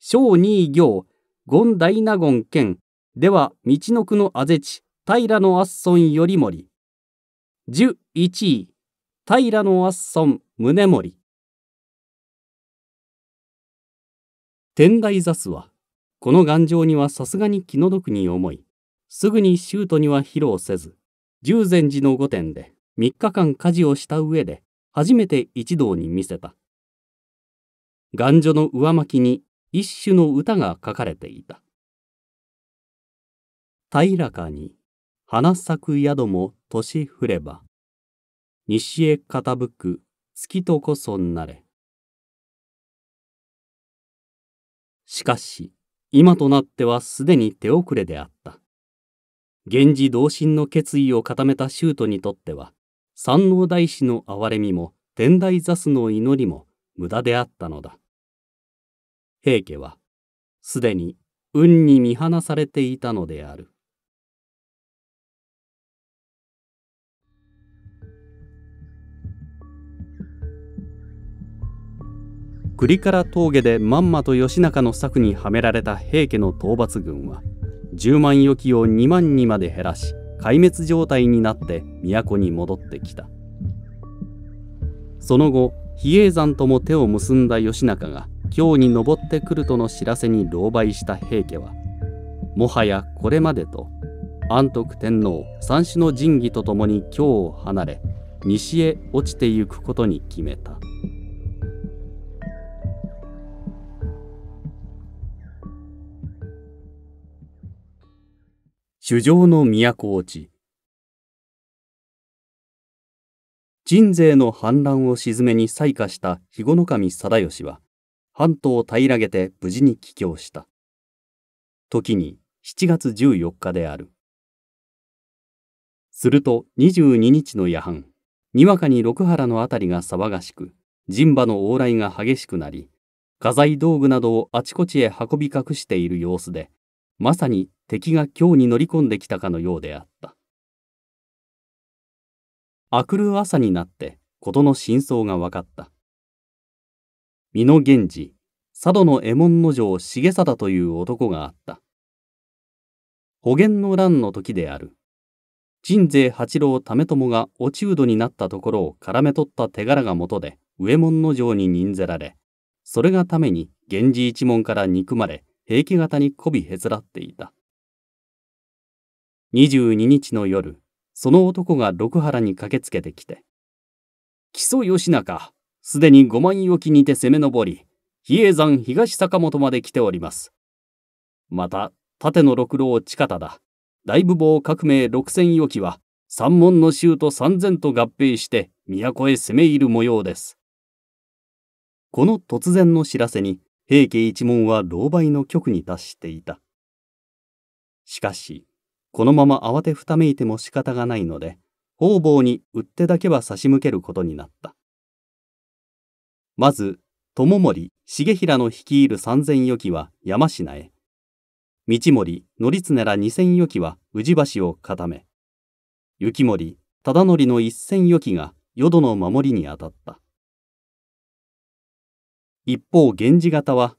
小二行、権大納言兼、では道の区のあぜち、平野あっそんより十一位、平野あっそん宗森。天台座すは、この頑丈にはさすがに気の毒に思い、すぐにシュートには披露せず、十禅寺の御殿で3日間家事をした上で、初めて一同に見せた。願丈の上巻きに一種の歌が書かれていた。平らかに花咲く宿も年降れば、西へ傾く月とこそなれ。しかし、今となってはすでに手遅れであった。源氏同心の決意を固めた周都にとっては山王大師の憐れみも天台座すの祈りも無駄であったのだ平家はすでに運に見放されていたのである栗から峠でまんまと義仲の策にはめられた平家の討伐軍は「10万余機を2万にまで減らし壊滅状態になって都に戻ってきたその後比叡山とも手を結んだ義仲が京に登ってくるとの知らせに狼狽した平家はもはやこれまでと安徳天皇三種の神器とともに京を離れ西へ落ちてゆくことに決めた。衆生の都落ち。人勢の反乱を鎮めに採火した肥後守貞義は、半島を平らげて無事に帰郷した。時に7月14日である。すると22日の夜半、にわかに六原の辺りが騒がしく、人馬の往来が激しくなり、家財道具などをあちこちへ運び隠している様子で、まさに敵が京に乗り込んできたかのようであった明くる朝になって事の真相が分かった美濃源氏佐渡の右衛門の城重貞という男があった保元の乱の時である鎮西八郎為朝が落人になったところを絡め取った手柄が元で上門の城に任ぜられそれがために源氏一門から憎まれ平気型に媚びへつらっていた。22日の夜、その男が六原に駆けつけてきて、木曽義仲、すでに五万余きにて攻め上り、比叡山東坂本まで来ております。また、盾の六郎近方だ。大武防革命六千余きは、三門の衆と三千と合併して、都へ攻め入る模様です。この突然の知らせに、平家一門は狼狽の極に達していた。しかし、このまま慌てふためいても仕方がないので、方々に売ってだけは差し向けることになった。まず、友森、重衡の率いる三千余騎は山科へ。道森、則常ら二千余騎は宇治橋を固め。雪森、忠則の一千余騎が淀の守りに当たった。一方源氏方は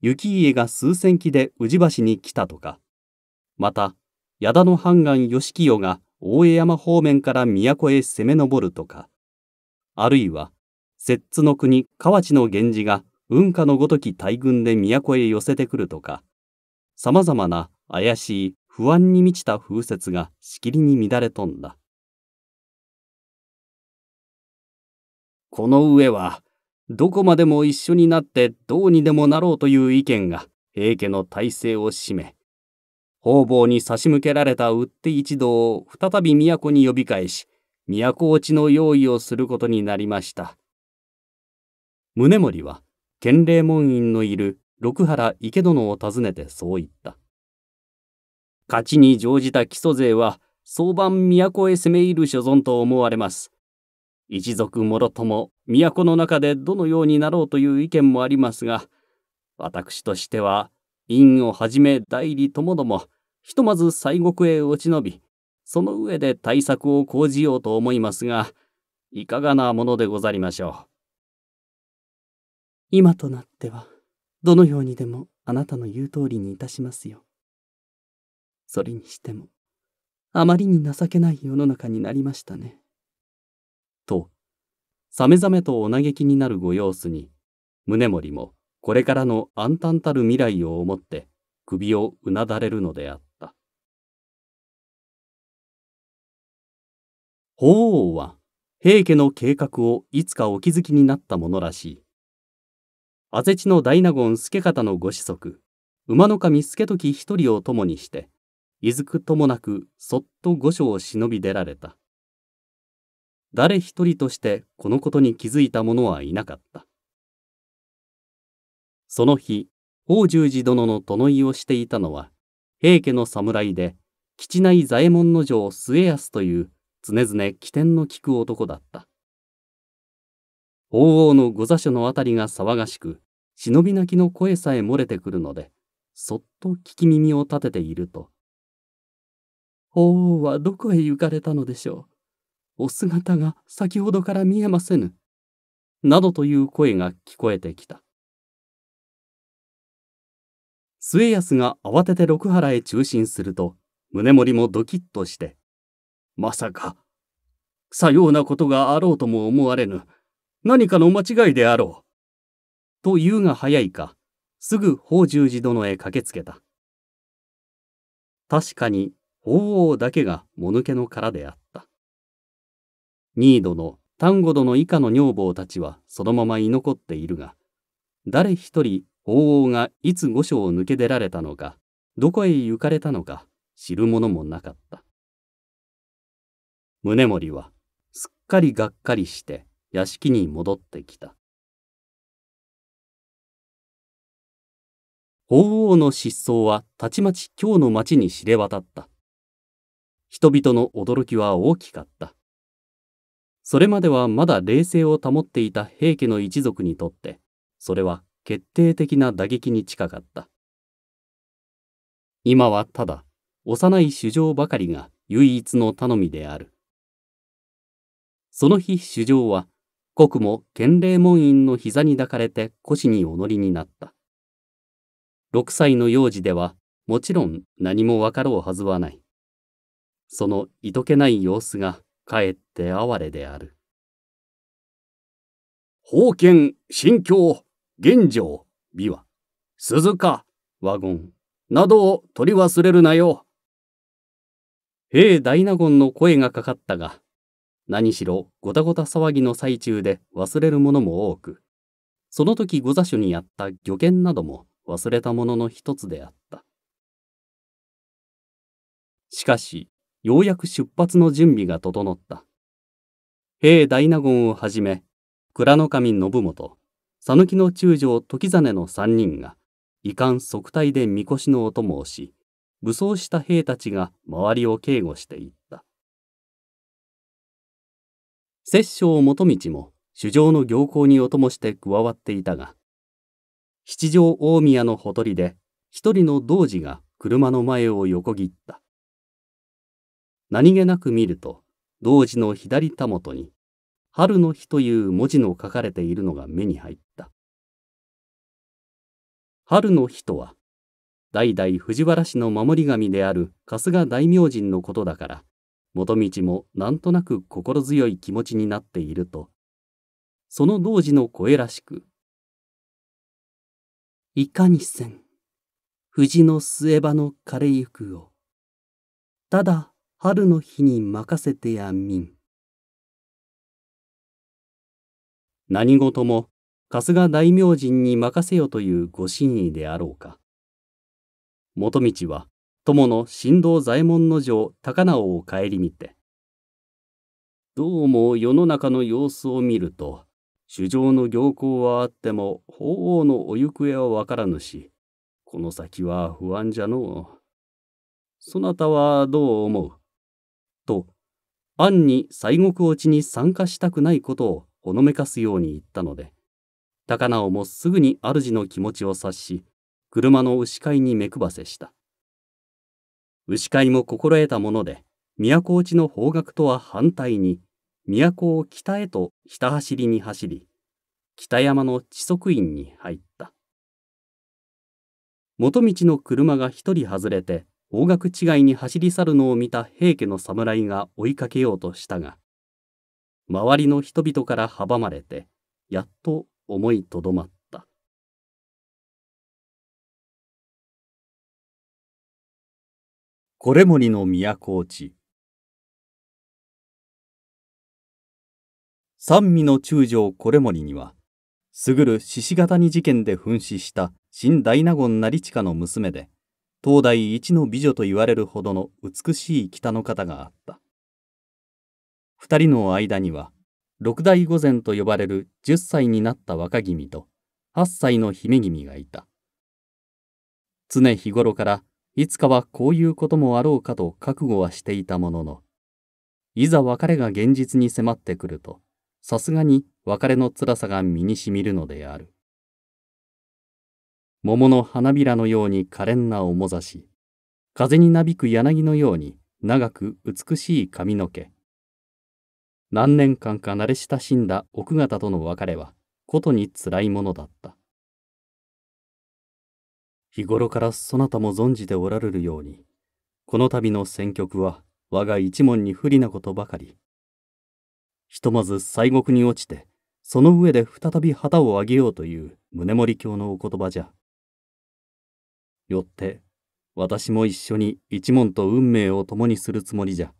雪家が数千騎で宇治橋に来たとかまた矢田の藩願義清が大江山方面から都へ攻め上るとかあるいは摂津の国河内の源氏が文化のごとき大軍で都へ寄せてくるとかさまざまな怪しい不安に満ちた風雪がしきりに乱れ飛んだこの上はどこまでも一緒になってどうにでもなろうという意見が平家の体制を占め方々に差し向けられた売って一同を再び都に呼び返し都落ちの用意をすることになりました宗盛は建礼門院のいる六原池殿を訪ねてそう言った勝ちに乗じた基礎勢は早晩都へ攻め入る所存と思われます一族もろとも都の中でどのようになろうという意見もありますが、私としては、院をはじめ代理ともども、ひとまず西国へ落ち延び、その上で対策を講じようと思いますが、いかがなものでござりましょう。今となっては、どのようにでもあなたの言う通りにいたしますよ。それにしても、あまりに情けない世の中になりましたね。と、さめざめとお嘆きになるご様子に、宗盛もこれからの暗淡たる未来を思って首をうなだれるのであった。法皇は平家の計画をいつかお気づきになったものらしい。阿世ちの大納言助方のご子息、馬の神助時一人を共にして、いずくともなくそっと御所を忍び出られた。誰一人としてこのことに気づいた者はいなかった。その日、法十寺殿の殿いをしていたのは、平家の侍で、吉内左衛門の城末康という常々起点の利く男だった。法王の御座所のあたりが騒がしく、忍び泣きの声さえ漏れてくるので、そっと聞き耳を立てていると、法王はどこへ行かれたのでしょう。お姿が先ほどから見えませぬ。などという声が聞こえてきた。末安が慌てて六原へ中心すると、宗盛もドキッとして、まさか、さようなことがあろうとも思われぬ、何かの間違いであろう。と言うが早いか、すぐ宝十寺殿へ駆けつけた。確かに、法凰だけがもぬけの殻であった。ニードの丹後殿以下の女房たちはそのまま居残っているが、誰一人法王がいつ御所を抜け出られたのか、どこへ行かれたのか知るものもなかった。宗盛はすっかりがっかりして屋敷に戻ってきた。法王の失踪はたちまち京の町に知れ渡った。人々の驚きは大きかった。それまではまだ冷静を保っていた平家の一族にとってそれは決定的な打撃に近かった今はただ幼い主将ばかりが唯一の頼みであるその日主将は国も建礼門院の膝に抱かれて腰にお乗りになった6歳の幼児ではもちろん何もわかろうはずはないそのいとけない様子がかえって哀れである。封建、心境、玄城、美は、鈴鹿、ワゴン、などを取り忘れるなよ。兵大納言の声がかかったが、何しろごたごた騒ぎの最中で忘れるものも多く、その時御座所にあった漁言なども忘れたものの一つであった。しかし、ようやく出発の準備が整った。兵大納言をはじめ、倉の神信元、讃岐の中将時真の三人が、遺憾即退で神輿のお供をし、武装した兵たちが周りを警護していった。摂政元道も主上の行幸にお供して加わっていたが、七条大宮のほとりで一人の童子が車の前を横切った。何気なく見ると、同時の左たもとに、春の日という文字の書かれているのが目に入った。春の日とは、代々藤原氏の守り神である春日大明神のことだから、元道もなんとなく心強い気持ちになっていると、その同時の声らしく、いかにせん、藤の末場の枯れゆくを、ただ春の日に任せてやみん。何事も春日大明神に任せよというご真意であろうか。元道は友の神道左衛門の城高直を顧みて、どうも世の中の様子を見ると、主上の行幸はあっても法皇のお行方はわからぬし、この先は不安じゃのう。そなたはどう思うと暗に西国落ちに参加したくないことをほのめかすように言ったので高直もすぐに主の気持ちを察し車の牛飼いに目くばせした牛飼いも心得たもので都落ちの方角とは反対に都を北へとひた走りに走り北山の地足院に入った元道の車が一人外れて大学違いに走り去るのを見た平家の侍が追いかけようとしたが、周りの人々から阻まれて、やっと思いとどまった。これ森の都落ち。三味の中将これ森には、優る獅子型に事件で紛死した新大納言成親の娘で、東大一の美女と言われるほどの美しい北の方があった二人の間には六代御前と呼ばれる十歳になった若君と八歳の姫君がいた常日頃からいつかはこういうこともあろうかと覚悟はしていたもののいざ別れが現実に迫ってくるとさすがに別れの辛さが身にしみるのである桃の花びらのように可憐な面ざし、風になびく柳のように長く美しい髪の毛。何年間か慣れ親しんだ奥方との別れは、ことにつらいものだった。日頃からそなたも存じておられるように、この度の選曲は我が一門に不利なことばかり。ひとまず西国に落ちて、その上で再び旗を上げようという宗盛教のお言葉じゃ。よって私も一緒に一門と運命を共にするつもりじゃ。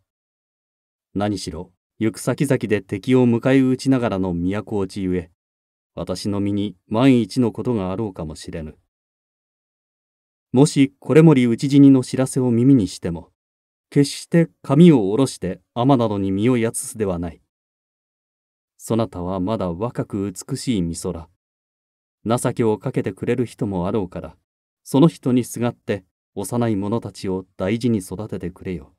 何しろ行く先々で敵を迎え撃ちながらの都落ちゆえ私の身に万一のことがあろうかもしれぬ。もしこれもり討ち死にの知らせを耳にしても、決して髪を下ろして天などに身をやつすではない。そなたはまだ若く美しい美空。情けをかけてくれる人もあろうから、その人にすがって幼い者たちを大事に育ててくれよ。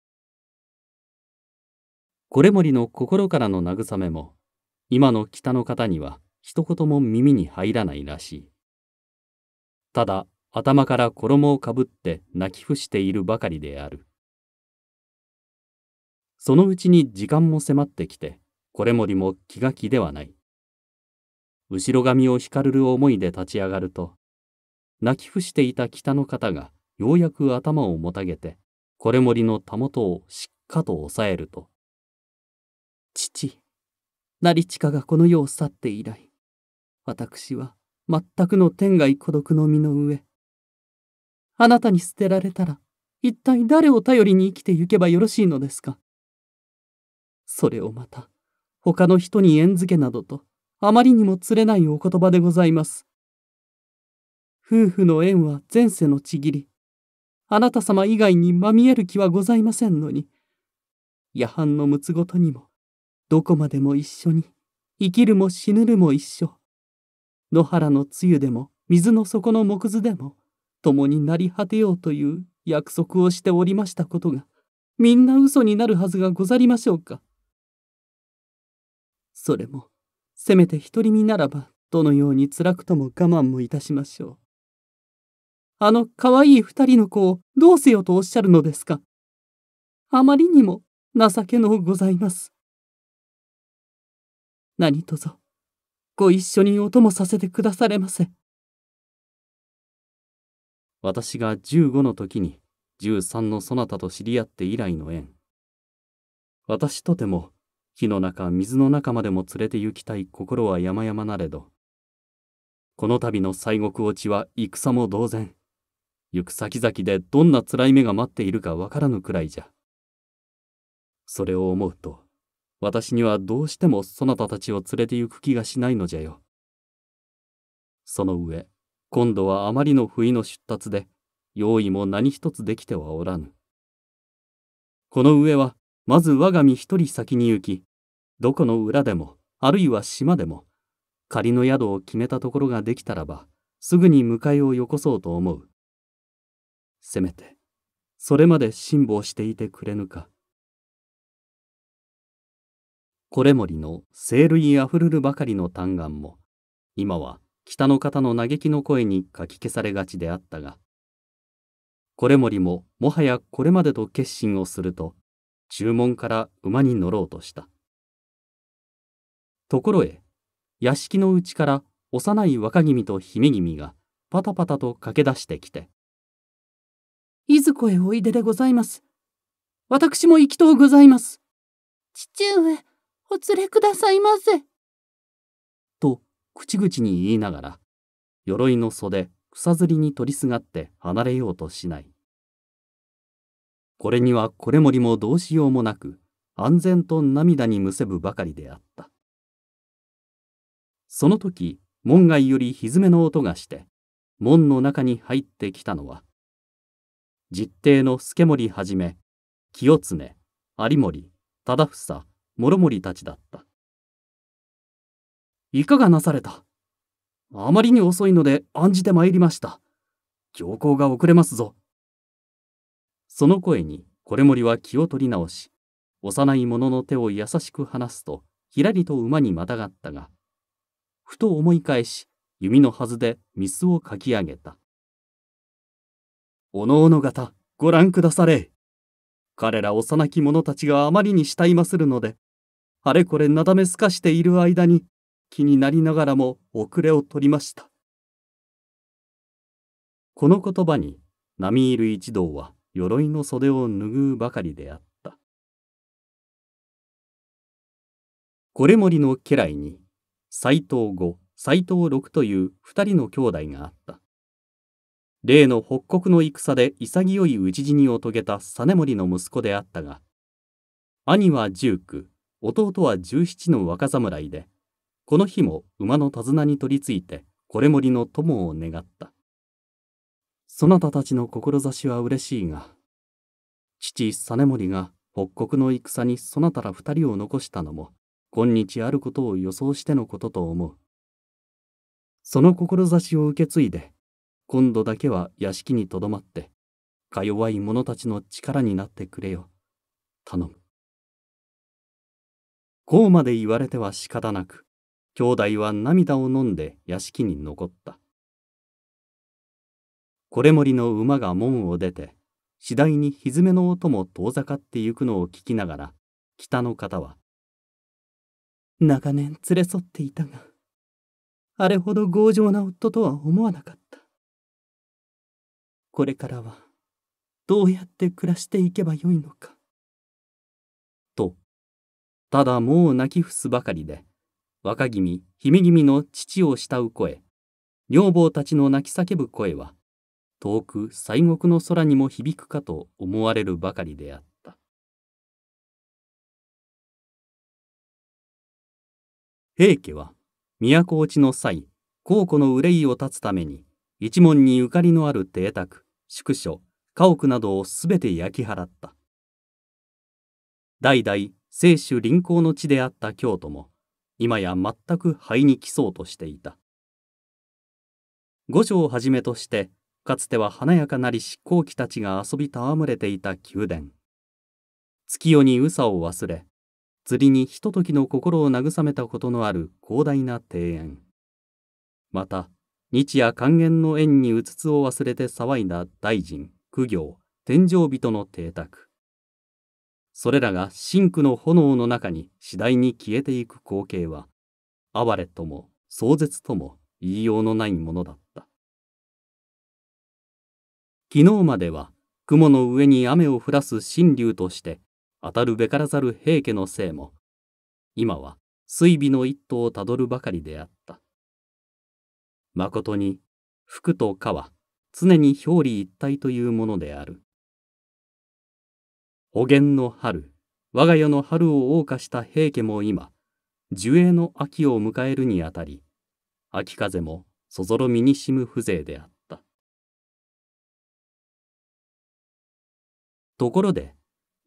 これ森の心からの慰めも、今の北の方には一言も耳に入らないらしい。ただ頭から衣をかぶって泣き伏しているばかりである。そのうちに時間も迫ってきて、これ森も気が気ではない。後ろ髪をひかるる思いで立ち上がると、泣き伏していた北の方が、ようやく頭をもたげて、これ森のたもとをしっかと押さえると。父、成親がこの世を去って以来、私は全くの天涯孤独の身の上。あなたに捨てられたら、一体誰を頼りに生きてゆけばよろしいのですかそれをまた、他の人に縁付けなどと、あまりにもつれないお言葉でございます。夫婦の縁は前世のちぎり。あなた様以外にまみえる気はございませんのに。夜半のむつごとにも、どこまでも一緒に、生きるも死ぬるも一緒。野原の露でも、水の底の木図でも、共になり果てようという約束をしておりましたことが、みんな嘘になるはずがござりましょうか。それも、せめて独り身ならば、どのように辛くとも我慢もいたしましょう。あの可愛い二人の子をどうせよとおっしゃるのですか。あまりにも情けのございます。何とぞ、ご一緒にお供させてくだされませ。私が15の時に13のそなたと知り合って以来の縁。私とても火の中水の中までも連れて行きたい心は山々なれどこの度の西国落ちは戦も同然行く先々でどんな辛い目が待っているかわからぬくらいじゃ。それを思うと、私にはどうしてもそなたたちを連れて行く気がしないのじゃよ。その上、今度はあまりの不意の出立で、用意も何一つできてはおらぬ。この上は、まず我が身一人先に行き、どこの裏でも、あるいは島でも、仮の宿を決めたところができたらば、すぐに迎えをよこそうと思う。せめて、それまで辛抱していてくれぬか。これ森の生類あふるるばかりの嘆願も、今は北の方の嘆きの声にかき消されがちであったが、これ森ももはやこれまでと決心をすると、注文から馬に乗ろうとした。ところへ、屋敷の内から幼い若君と姫君がパタパタと駆け出してきて、いずこへおいででございます。私も行きとうございます。父上、お連れくださいませ。と、口々に言いながら、鎧の袖、草ずりに取りすがって離れようとしない。これにはこれもりもどうしようもなく、安全と涙にむせぶばかりであった。その時、門外よりひずめの音がして、門の中に入ってきたのは、実弟の助盛はじめ、清常、有森、忠房、諸森たちだった。いかがなされたあまりに遅いので案じて参りました。行幸が遅れますぞ。その声に、これ森は気を取り直し、幼い者の手を優しく離すと、ひらりと馬にまたがったが、ふと思い返し、弓のはずでミスをかき上げた。おのおの方、ご覧くだされ。彼ら幼き者たちがあまりに慕いまするので、あれこれなだめすかしている間に、気になりながらも遅れを取りました。この言葉に、波いる一同は鎧の袖を拭うばかりであった。これ森の家来に、斎藤五、斎藤六という二人の兄弟があった。例の北国の戦で潔い討ち死にを遂げた実盛の息子であったが、兄は1九弟は17の若侍で、この日も馬の手綱に取りついて、これ森の友を願った。そなたたちの志は嬉しいが、父実盛が北国の戦にそなたら二人を残したのも、今日あることを予想してのことと思う。その志を受け継いで、今度だけは屋敷にとどまって、か弱い者たちの力になってくれよ。頼む。こうまで言われては仕方なく、兄弟は涙を飲んで屋敷に残った。これ森の馬が門を出て、次第にひずめの音も遠ざかってゆくのを聞きながら、北の方は、長年連れ添っていたが、あれほど強情な夫とは思わなかった。これからはどうやって暮らしていけばよいのか。とただもう泣き伏すばかりで若君姫君の父を慕う声女房たちの泣き叫ぶ声は遠く西国の空にも響くかと思われるばかりであった。平家は都落ちの際孝庫の憂いを断つために一門にゆかりのある邸宅宿所、家屋などをすべて焼き払った。代々、清主臨行の地であった京都も、今や全く灰に来そうとしていた。五条をはじめとして、かつては華やかなり執行機たちが遊び戯れていた宮殿。月夜にうさを忘れ、釣りにひとときの心を慰めたことのある広大な庭園。また、日夜還元の縁にうつつを忘れて騒いだ大臣、苦行、天井人の邸宅。それらが真紅の炎の中に次第に消えていく光景は、哀れとも壮絶とも言いようのないものだった。昨日までは雲の上に雨を降らす神竜として当たるべからざる平家のせいも、今は水尾の一途をたどるばかりであった。誠に、服と蚊は常に表裏一体というものである。お元の春、我が世の春を謳歌した平家も今、樹影の秋を迎えるにあたり、秋風もそぞろみにしむ風情であった。ところで、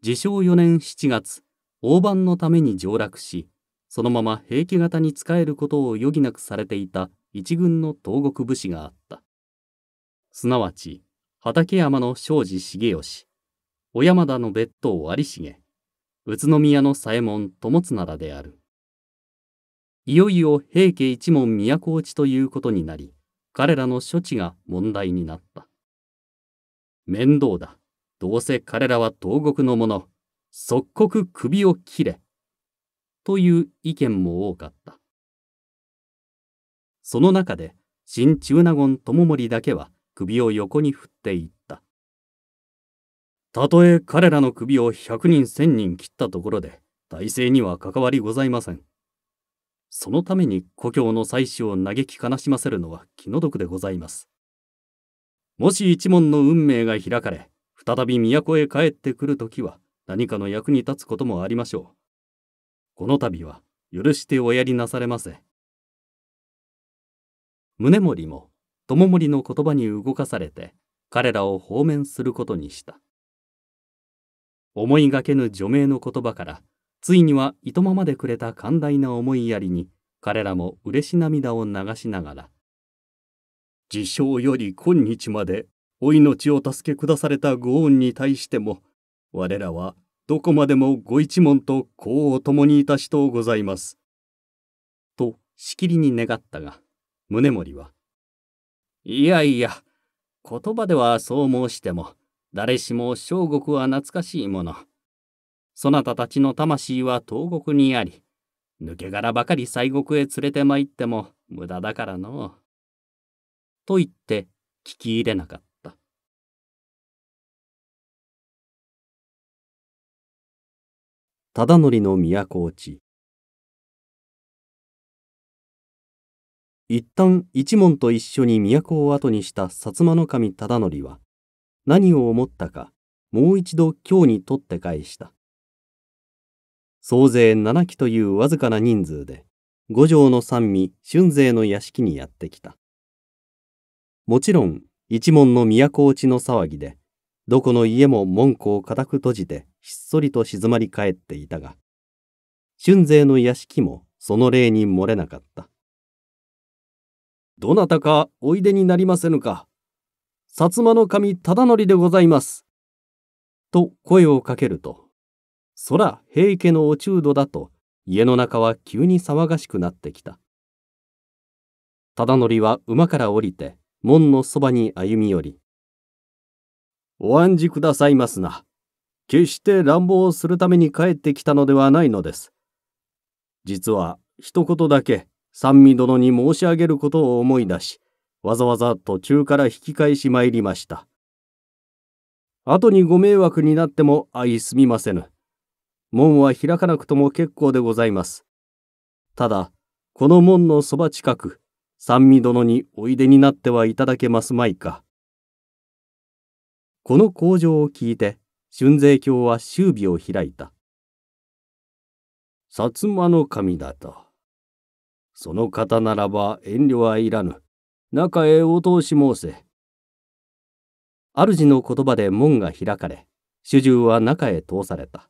自称四年七月、大盤のために上洛し、そのまま平家方に仕えることを余儀なくされていた一軍の東国武士があった。すなわち、畠山の庄司重義、小山田の別当有重、宇都宮の左衛門友綱らである。いよいよ平家一門都落ちということになり、彼らの処置が問題になった。面倒だ。どうせ彼らは東国の者、即刻首を切れ。という意見も多かった。その中で新中納言智盛だけは首を横に振っていった。たとえ彼らの首を100人1000人切ったところで体制には関わりございません。そのために故郷の妻子を嘆き悲しませるのは気の毒でございます。もし一門の運命が開かれ、再び都へ帰ってくる時は何かの役に立つこともありましょう。この度は許しておやりなされませ。宗盛も友盛の言葉に動かされて彼らを放免することにした思いがけぬ除名の言葉からついには糸間までくれた寛大な思いやりに彼らも嬉し涙を流しながら「自称より今日までお命を助け下されたご恩に対しても我らはどこまでもご一門と功を共にいたしとうございます」としきりに願ったが宗盛は。いやいや、言葉ではそう申しても、誰しも小国は懐かしいもの。そなたたちの魂は東国にあり、抜け殻ばかり西国へ連れて参っても無駄だからの。と言って聞き入れなかった。忠則の都落ち一旦一門と一緒に都を後にした薩摩守忠則は何を思ったかもう一度京に取って返した総勢7期というわずかな人数で五条の三味春勢の屋敷にやってきたもちろん一門の都落ちの騒ぎでどこの家も門戸を固く閉じてひっそりと静まり返っていたが春勢の屋敷もその例に漏れなかったどなたかおいでになりませぬか。薩摩の神忠則でございます。と声をかけると、そら平家のお中度だと家の中は急に騒がしくなってきた。忠則は馬から降りて門のそばに歩み寄り、お案じくださいますな。決して乱暴をするために帰ってきたのではないのです。実は一言だけ三味殿に申し上げることを思い出しわざわざ途中から引き返し参りました後にご迷惑になっても相すみませぬ門は開かなくとも結構でございますただこの門のそば近く三味殿においでになってはいただけますまいかこの口上を聞いて春税教は終備を開いた薩摩の神だとその方ならば遠慮はいらぬ。中へお通し申せ。主の言葉で門が開かれ、主従は中へ通された。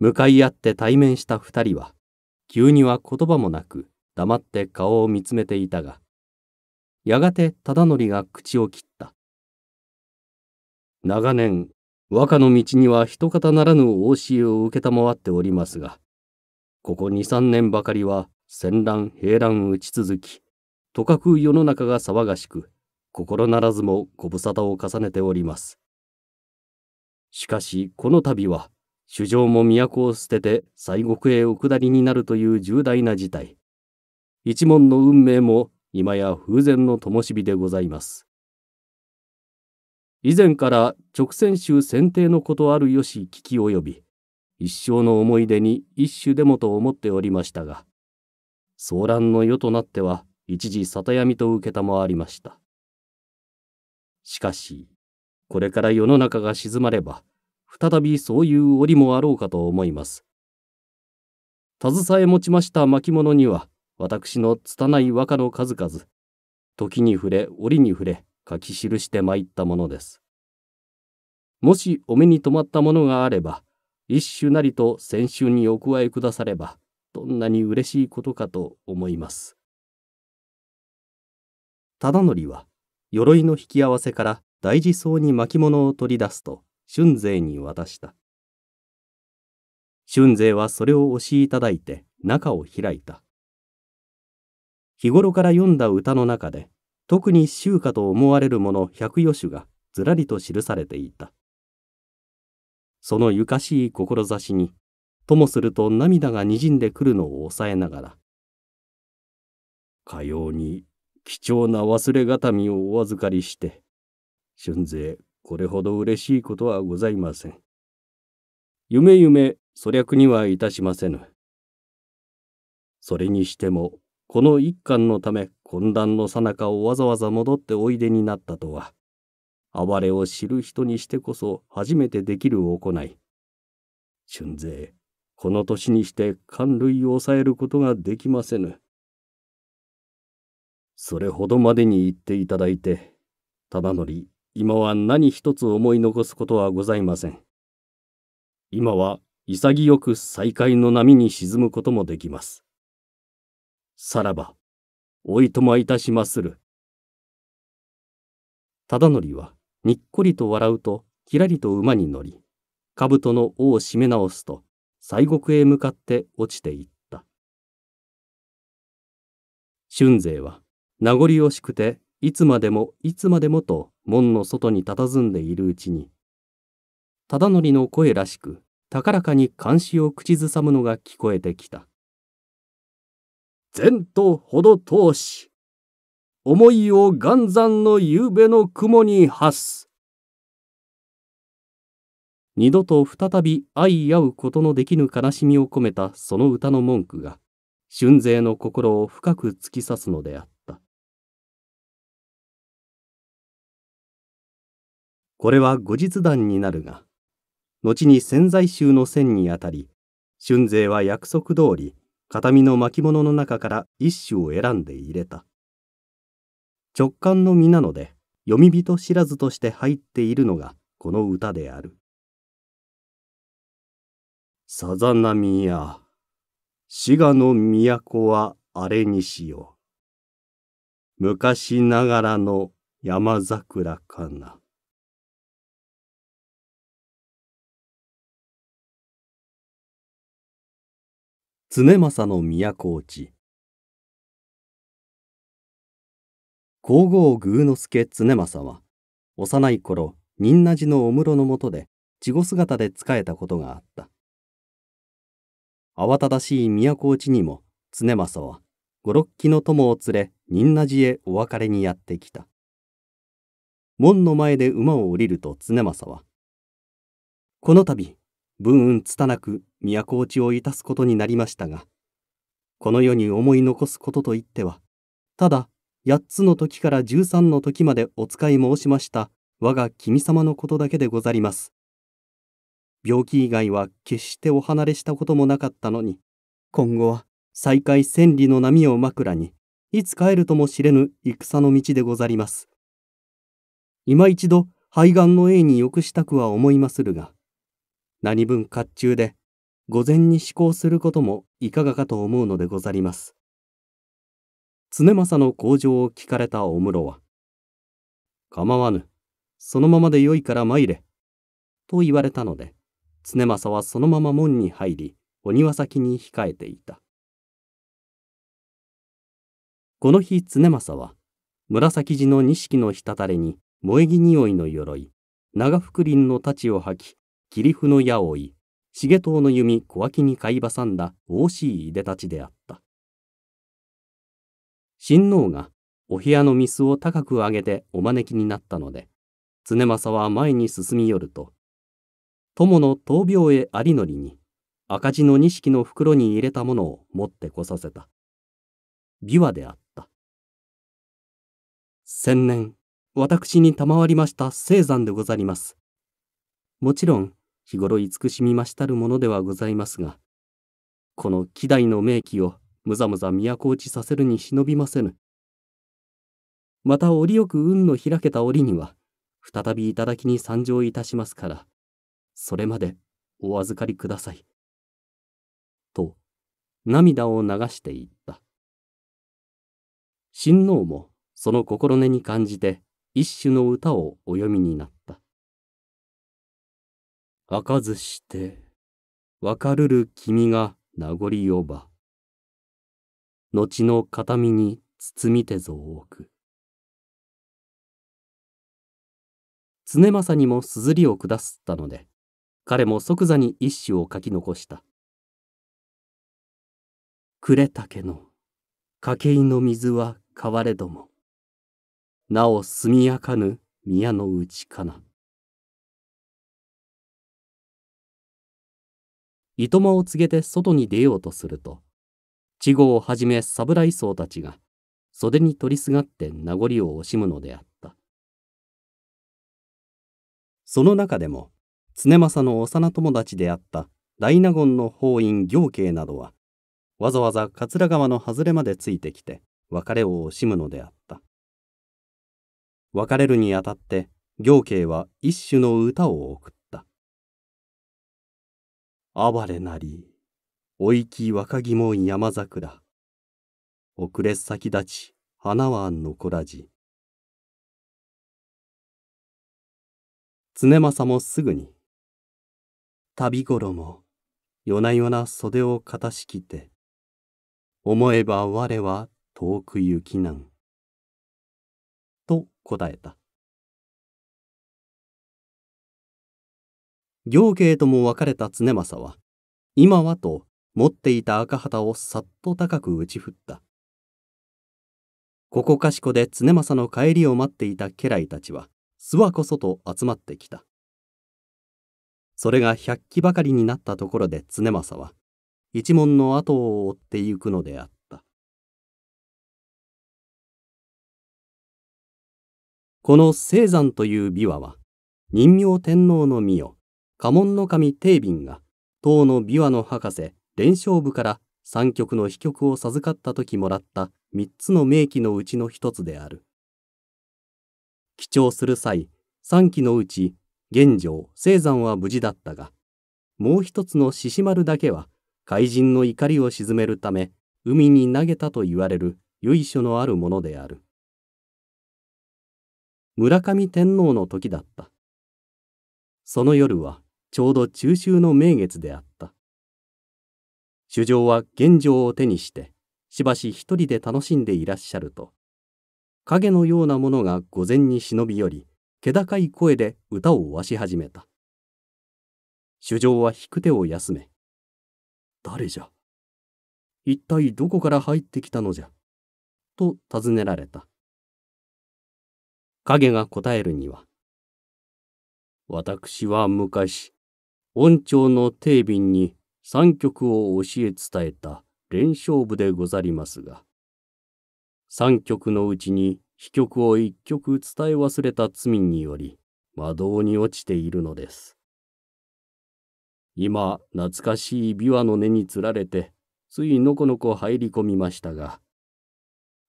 向かい合って対面した二人は、急には言葉もなく黙って顔を見つめていたが、やがて忠則が口を切った。長年、和歌の道には一方ならぬ教えを承っておりますが、ここ2、3年ばかりは戦乱、兵乱打ち続き、とかく世の中が騒がしく、心ならずもご無沙汰を重ねております。しかし、この度は、主相も都を捨てて西国へお下りになるという重大な事態。一門の運命も今や風前の灯火でございます。以前から直線州選定のことあるよし聞き及び、一生の思い出に一種でもと思っておりましたが、騒乱の世となっては一時里闇と承りました。しかし、これから世の中が静まれば、再びそういう折もあろうかと思います。携え持ちました巻物には、私の拙い和歌の数々、時に触れ折に触れ書き記して参ったものです。もしお目に留まったものがあれば、一種なりと先週にお加えくだされば、どんなに嬉しいことかと思います。忠則は、鎧の引き合わせから大事そうに巻物を取り出すと、春勢に渡した。春勢はそれを押しいただいて中を開いた。日頃から読んだ歌の中で、特に秋歌と思われるもの百余首がずらりと記されていた。そのゆかしい志に、ともすると涙がにじんでくるのを抑えながら、かように貴重な忘れがたみをお預かりして、春勢これほど嬉しいことはございません。夢夢、そりゃくにはいたしませぬ。それにしても、この一巻のため混乱のさなかをわざわざ戻っておいでになったとは、哀れを知る人にしてこそ初めてできる行い。春勢、この年にして寒類を抑えることができませぬ。それほどまでに言っていただいて、忠則、今は何一つ思い残すことはございません。今は潔く再会の波に沈むこともできます。さらば、おいとまいたしまする。忠則は、にっこりと笑うと、きらりと馬に乗り、兜の尾を締め直すと、西国へ向かって落ちていった。春勢は、名残惜しくて、いつまでもいつまでもと門の外に佇んでいるうちに、忠則の声らしく、高らかに監視を口ずさむのが聞こえてきた。前途ほど通し。思いを岩山の夕べの雲に発す。二度と再び相合うことのできぬ悲しみを込めたその歌の文句が、春勢の心を深く突き刺すのであった。これは後日談になるが、後に潜在衆の線にあたり、春勢は約束通り、形見の巻物の中から一種を選んで入れた。直感の身なので読み人知らずとして入っているのがこの歌である。さざ波や滋賀の都はあれにしよう。昔ながらの山桜かな。常政の都落ち。皇后宮之助常政は幼い頃仁和寺のお室のもとで稚児姿で仕えたことがあった慌ただしい都落ちにも常政は五六騎の友を連れ仁和寺へお別れにやってきた門の前で馬を降りると常政は「この度文運つたなく都落ちをいたすことになりましたがこの世に思い残すことといってはただ八つの時から十三の時までお使い申しました、我が君様のことだけでござります。病気以外は決してお離れしたこともなかったのに、今後は再開千里の波を枕に、いつ帰るとも知れぬ戦の道でござります。今一度肺がんの栄に良したくは思いまするが、何分甲冑で、午前に思考することもいかがかと思うのでござります。常政の口上を聞かれたお室は、構わぬ、そのままでよいから参れ、と言われたので、常政はそのまま門に入り、お庭先に控えていた。この日、常政は、紫地の錦の滴れに、萌木匂いの鎧、長福林の太刀を履き、霧譜の矢を追い、重藤の弓小脇に買いばさんだ大しいいでたちであった。親王がお部屋の水を高く上げてお招きになったので、常政は前に進み寄ると、友の闘病へありのりに赤字の錦の袋に入れたものを持ってこさせた。琵琶であった。千年、私に賜りました青山でござります。もちろん、日頃慈しみましたるものではございますが、この希代の名器をむざむざ都落ちさせるに忍びませぬ。また折よく運の開けた折には、再び頂きに参上いたしますから、それまでお預かりください。と、涙を流していった。親王もその心根に感じて一種の歌をお読みになった。開かずして、わかるる君が名残をば。後の形見に包み手像を置く。常政にも硯を下すったので、彼も即座に一首を書き残した。暮れ竹の家計の水は変われども、なお速やかぬ宮の内かな。いとまを告げて外に出ようとすると、稚児をはじめ侍僧たちが袖に取りすがって名残を惜しむのであったその中でも常政の幼友達であった大納言の法院行慶などはわざわざ桂川の外れまでついてきて別れを惜しむのであった別れるにあたって行慶は一種の歌を送った「哀れなりおいき若木も山桜。遅れ先立ち、花は残らじ。常政もすぐに、旅頃も、夜な夜な袖をかたしきて、思えば我は遠く行きなん。と答えた。行慶とも別れた常政は、今はと持っていた赤旗をさっと高く打ち振った。ここかしこで常政の帰りを待っていた家来たちは、諏訪こそと集まってきた。それが百鬼ばかりになったところで常政は、一門の後を追ってゆくのであった。この青山という琵琶は、人明天皇の御代、家紋の神帝敏が、唐の琵琶の博士伝承部から三曲の飛曲を授かった時もらった三つの名機のうちの一つである。記帳する際、三機のうち、玄城、青山は無事だったが、もう一つの獅子丸だけは、怪人の怒りを鎮めるため、海に投げたと言われる由緒のあるものである。村上天皇の時だった。その夜は、ちょうど中秋の名月であった。主上は玄状を手にしてしばし一人で楽しんでいらっしゃると影のようなものが午前に忍び寄り気高い声で歌をわし始めた主上は引く手を休め「誰じゃ一体どこから入ってきたのじゃ」と尋ねられた影が答えるには「私は昔、恩朝の帝瓶に三曲を教え伝えた連勝部でござりますが三曲のうちに秘曲を一曲伝え忘れた罪により魔道に落ちているのです。今懐かしい琵琶の根につられてついのこのこ入り込みましたが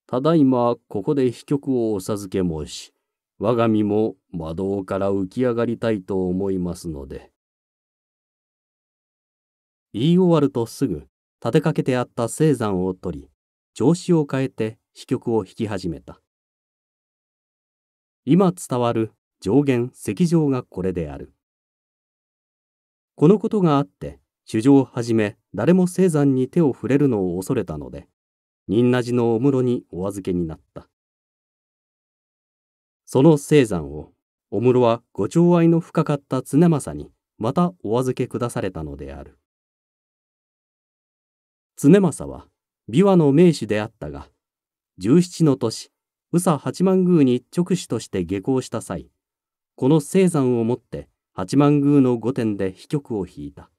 ただいまここで秘局をお授け申し我が身も魔道から浮き上がりたいと思いますので言い終わるとすぐ立てかけてあった青山を取り調子を変えて支局を弾き始めた今伝わる上限石上がこれであるこのことがあって主上をはじめ誰も青山に手を触れるのを恐れたので仁和寺のお室にお預けになったその青山をお室はご寵愛の深かった常政にまたお預けくだされたのである。常政は琵琶の名手であったが17の年宇佐八幡宮に直使として下校した際この青山をもって八幡宮の御殿で飛曲を弾いた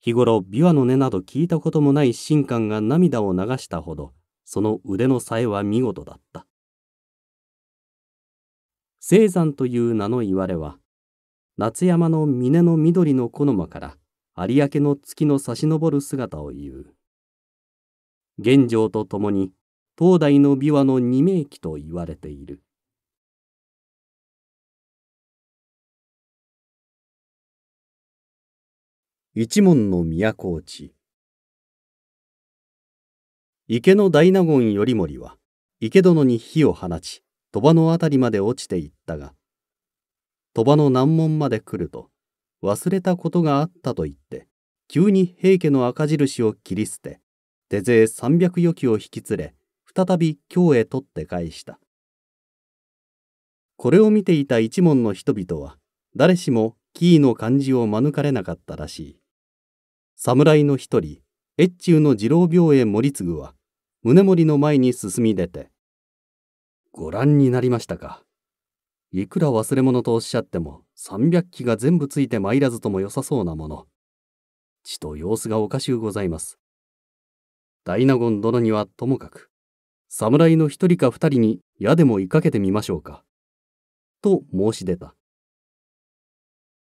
日頃琵琶の音など聞いたこともない神官が涙を流したほどその腕のさえは見事だった青山という名のいわれは夏山の峰の緑の木の間から有明の月の差し昇る姿を言う。玄奘と共に東大の琵琶の二名機と言われている。一門の都落ち池の大納言頼盛は池殿に火を放ち鳥羽の辺りまで落ちていったが鳥羽の難門まで来ると忘れたことがあったと言って急に平家の赤印を切り捨て手勢300余機を引き連れ再び京へ取って返したこれを見ていた一門の人々は誰しもキーの漢字を免れなかったらしい侍の一人越中の次郎病へ盛次は宗盛の前に進み出て「ご覧になりましたかいくら忘れ物とおっしゃっても300機が全部ついて参らずとも良さそうなもの。ちと様子がおかしゅうございます。大納言殿にはともかく、侍の一人か二人に矢でも追いかけてみましょうか。と申し出た。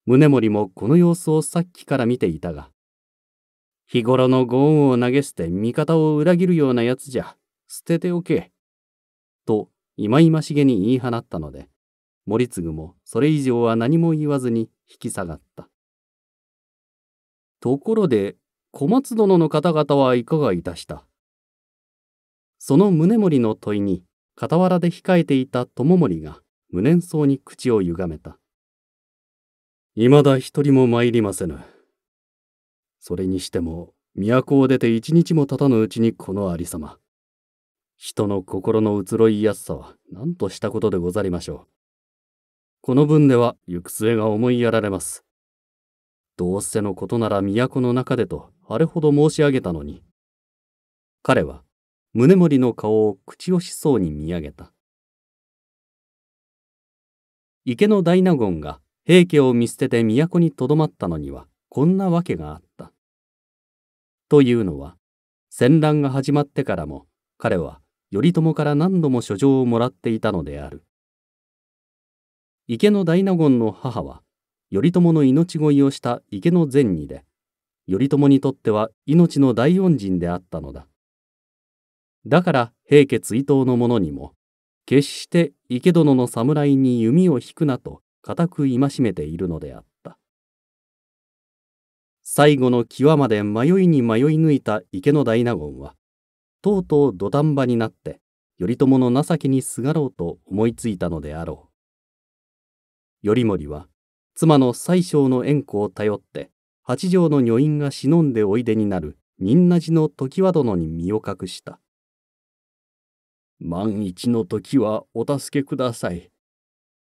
宗盛もこの様子をさっきから見ていたが、日頃のご恩を投げ捨て味方を裏切るようなやつじゃ、捨てておけ。と、いまいましげに言い放ったので、森次もそれ以上は何も言わずに引き下がった。ところで、小松殿の方々はいかがいたしたその宗盛の問いに、傍らで控えていた友盛が無念そうに口をゆがめた。未だ一人も参りませぬ。それにしても、都を出て一日も経たぬうちにこの有様。人の心の移ろいやすさは何としたことでござりましょう。この文では行く末が思いやられます。どうせのことなら都の中でとあれほど申し上げたのに。彼は宗盛の顔を口惜しそうに見上げた。池の大納言が平家を見捨てて都にとどまったのにはこんなわけがあった。というのは戦乱が始まってからも彼は頼朝から何度も書状をもらっていたのである。池の大納言の母は頼朝の命乞いをした池の善にで頼朝にとっては命の大恩人であったのだだから平家追討の者にも決して池殿の侍に弓を引くなと固く戒めているのであった最後の際まで迷いに迷い抜いた池の大納言はとうとう土壇場になって頼朝の情けにすがろうと思いついたのであろう頼盛は妻の宰相の縁故を頼って八条の女院が忍んでおいでになる仁和寺の常和殿に身を隠した万一の時はお助けください。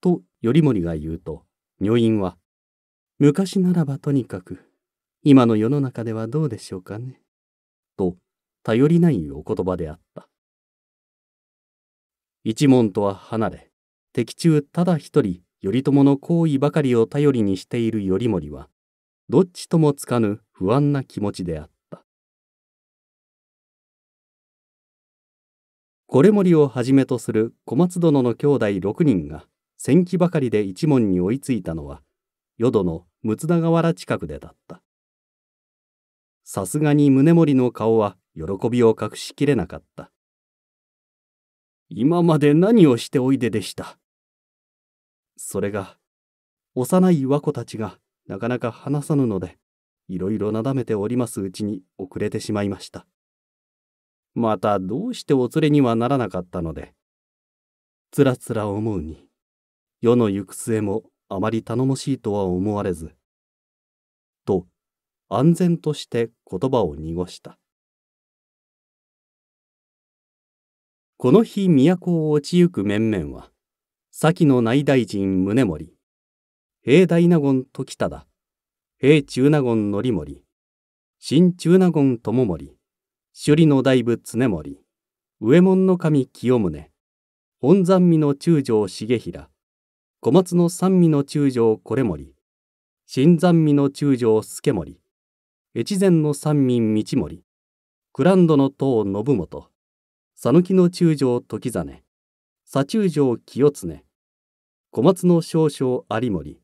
と頼盛が言うと女院は「昔ならばとにかく今の世の中ではどうでしょうかね」と頼りないお言葉であった一門とは離れ敵中ただ一人頼朝の行為ばかりを頼りにしている頼盛はどっちともつかぬ不安な気持ちであったこれ森をはじめとする小松殿の兄弟6人が戦記ばかりで一門に追いついたのは淀の睦田河原近くでだったさすがに宗盛の顔は喜びを隠しきれなかった今まで何をしておいででしたそれが、幼い和子たちがなかなか話さぬので、いろいろなだめておりますうちに遅れてしまいました。またどうしてお連れにはならなかったので、つらつら思うに、世の行く末もあまり頼もしいとは思われず、と、安全として言葉を濁した。この日都を落ちゆく面々は、先の内大臣宗盛平大納言時忠平中納言則盛新中納言智盛首里の大部常盛上門の神清宗本山美の中将重衡小松の三味の中将これ盛。新山味の中将助盛。越前の三民道盛。クランドの塔信元讃岐の中将時実左中将清常小松の少々有森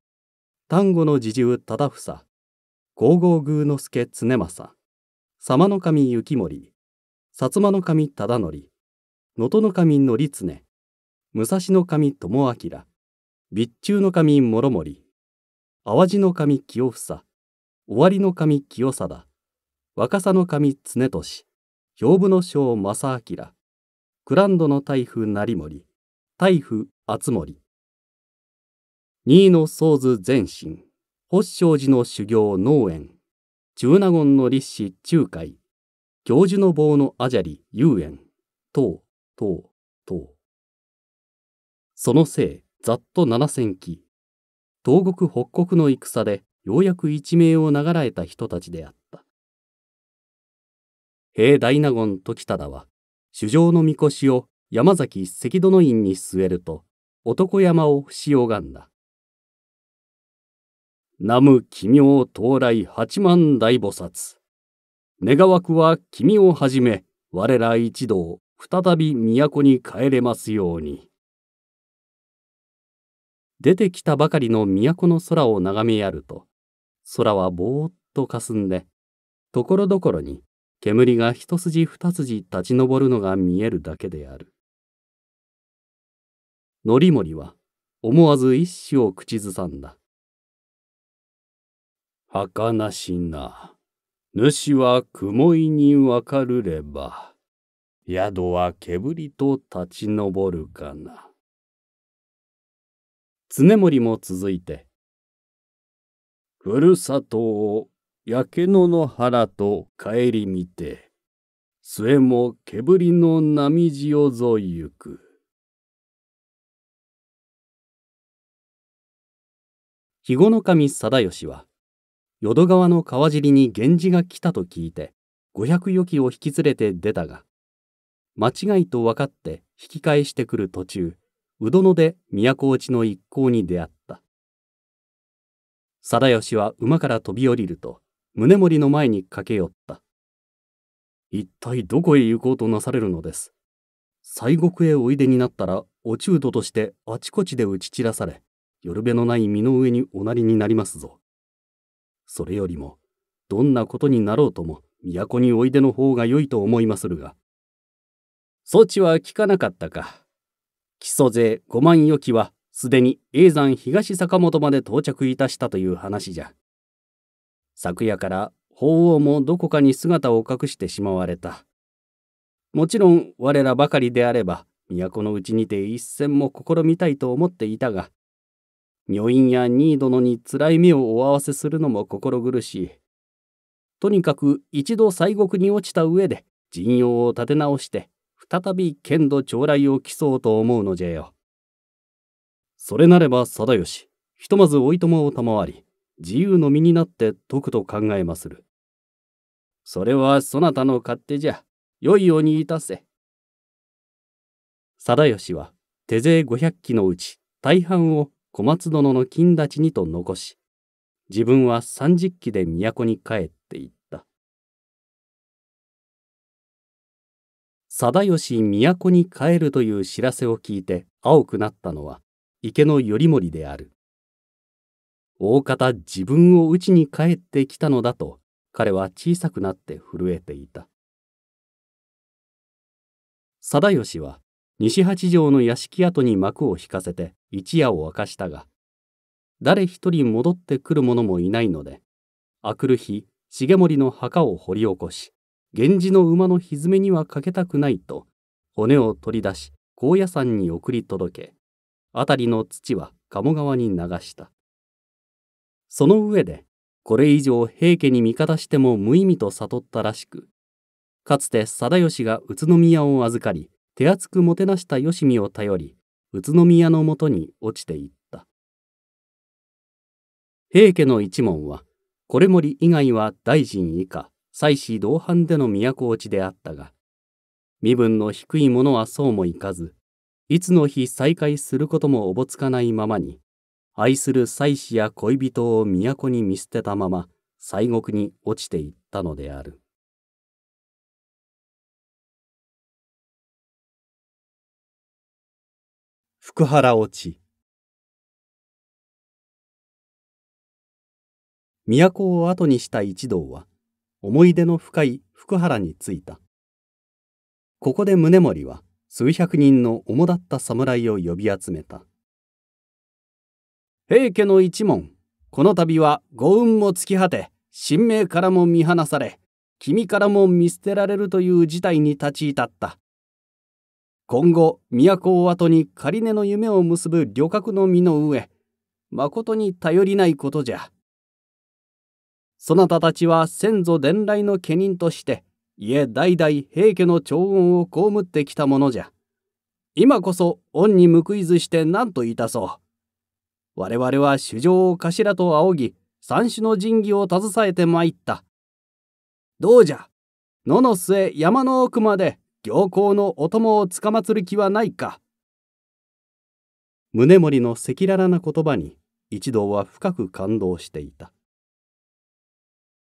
丹後の侍従忠房皇后宮之助常政様の神幸森薩摩の神忠則能登の神則常武蔵の神智明備中の神諸森淡路の神清房終わりの神清貞若狭の神常俊兵部の将正明クランドの大夫成森大夫厚森新野宗図前進、発祥寺の修行農園、中納言の立志中海、教授の棒のアジャリ遊園、等、等、等。そのせい、ざっと七千期、東国北国の戦でようやく一命を流らえた人たちであった。平大納言時忠は、主上のみこしを山崎赤殿院に据えると、男山を伏し拝んだ。南無奇妙到来八万大菩薩。願わくは君をはじめ、我ら一同、再び都に帰れますように。出てきたばかりの都の空を眺めやると、空はぼーっとかすんで、ところどころに煙が一筋二筋立ち上るのが見えるだけである。も盛は思わず一首を口ずさんだ。儚しな。主は雲井にわかるれば、宿は煙と立ち上るかな。常森も続いて、ふるさとを焼け野の原と帰り見て、末も煙の波地を沿いゆく。肥後守貞義は、淀川の川尻に源氏が来たと聞いて、五百余騎を引き連れて出たが、間違いと分かって引き返してくる途中、鵜殿で都落ちの一行に出会った。定義は馬から飛び降りると、宗盛の前に駆け寄った。一体どこへ行こうとなされるのです。西国へおいでになったら、お中途としてあちこちで打ち散らされ、夜べのない身の上におなりになりますぞ。それよりもどんなことになろうとも都においでの方が良いと思いまするが。措置は聞かなかったか。基礎税5万余きはすでに永山東坂本まで到着いたしたという話じゃ。昨夜から法王もどこかに姿を隠してしまわれた。もちろん我らばかりであれば都のうちにて一戦も試みたいと思っていたが女院やニー殿につらい目をお合わせするのも心苦しい。とにかく一度西国に落ちた上で陣容を立て直して再び剣道将来を競おうと思うのじゃよ。それなれば定義ひとまずおいともを賜り自由の身になって解くと考えまする。それはそなたの勝手じゃ良いようにいたせ。定義は手勢500機のうち大半を小松殿の金立ちにと残し、自分は三十騎で都に帰っていった。貞義都に帰るという知らせを聞いて青くなったのは池の頼盛である。大方自分を家に帰ってきたのだと彼は小さくなって震えていた。貞義は西八条の屋敷跡に幕を引かせて一夜を明かしたが、誰一人戻ってくる者もいないので、あくる日、重盛の墓を掘り起こし、源氏の馬のひずめにはかけたくないと、骨を取り出し、高野山に送り届け、辺りの土は鴨川に流した。その上で、これ以上平家に味方しても無意味と悟ったらしく、かつて定義が宇都宮を預かり、手厚くもてなした吉見を頼り、宇都宮のもとに落ちていった平家の一門はこれ森以外は大臣以下妻子同伴での都落ちであったが身分の低い者はそうもいかずいつの日再会することもおぼつかないままに愛する妻子や恋人を都に見捨てたまま西国に落ちていったのである。福原落ち都を後にした一同は思い出の深い福原に着いたここで宗盛は数百人の主だった侍を呼び集めた平家の一門この度はご運も尽き果て神明からも見放され君からも見捨てられるという事態に立ち至った今後都を後に仮根の夢を結ぶ旅客の身の上まことに頼りないことじゃそなたたちは先祖伝来の家人として家代々平家の長恩を被ってきたものじゃ今こそ恩に報いずして何といたそう我々は主上を頭と仰ぎ三種の神器を携えて参ったどうじゃ野の末山の奥まで行幸のお供をつかまつる気はないか。宗盛の赤裸々な言葉に一同は深く感動していた。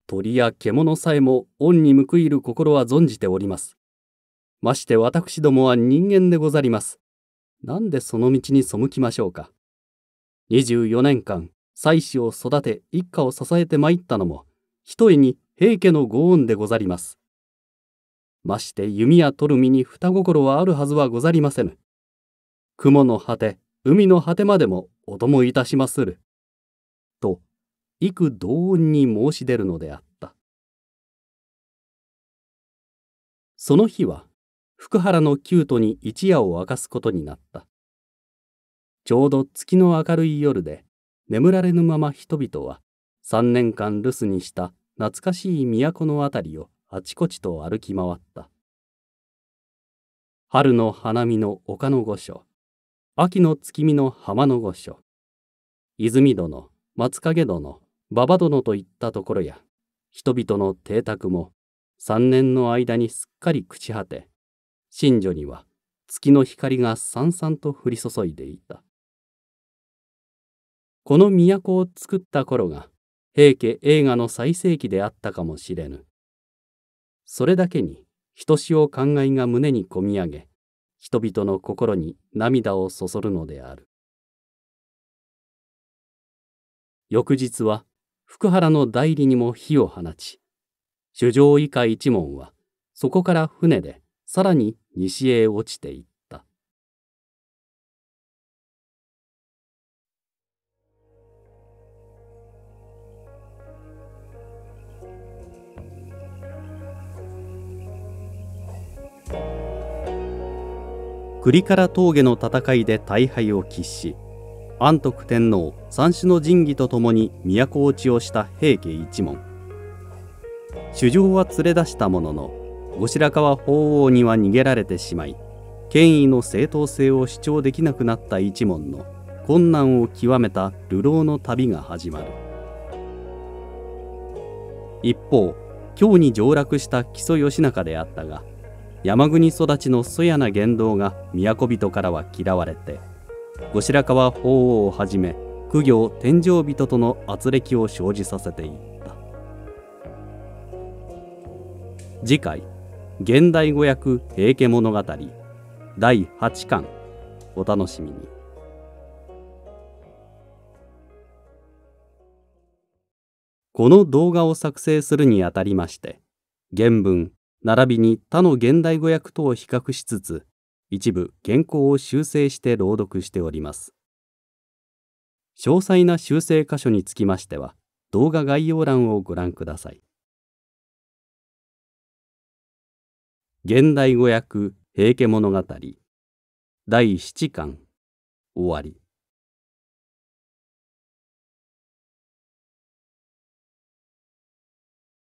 鳥や獣さえも恩に報いる心は存じております。まして私どもは人間でござります。なんでその道に背きましょうか。24年間、妻子を育て一家を支えて参ったのも、ひとえに平家のご恩でござります。まして弓や取る身に二心はあるはずはござりませぬ。雲の果て、海の果てまでもお供いたしまする。と、幾同音に申し出るのであった。その日は、福原の旧都に一夜を明かすことになった。ちょうど月の明るい夜で、眠られぬまま人々は、3年間留守にした懐かしい都のあたりをあちこちと歩き回った。春の花見の丘の御所、秋の月見の浜の御所、泉殿、松影殿、馬場殿といったところや、人々の邸宅も三年の間にすっかり朽ち果て、神女には月の光がさんさんと降り注いでいた。この都を作った頃が平家映画の最盛期であったかもしれぬ。それだけにひとしお感慨が胸にこみ上げ人々の心に涙をそそるのである翌日は福原の代理にも火を放ち衆上以下一門はそこから船でさらに西へ落ちていた。栗から峠の戦いで大敗を喫し安徳天皇三種の神器とともに都落ちをした平家一門主将は連れ出したものの後白河法皇には逃げられてしまい権威の正当性を主張できなくなった一門の困難を極めた流浪の旅が始まる一方京に上洛した木曽義仲であったが山国育ちのそやな言動が都人からは嫌われて後白河法皇をはじめ公行天上人との圧力を生じさせていった次回現代語訳平家物語第8巻お楽しみに。この動画を作成するにあたりまして、原文、並びに他の現代語訳とを比較しつつ、一部原稿を修正して朗読しております。詳細な修正箇所につきましては、動画概要欄をご覧ください。現代語訳平家物語第七巻終わり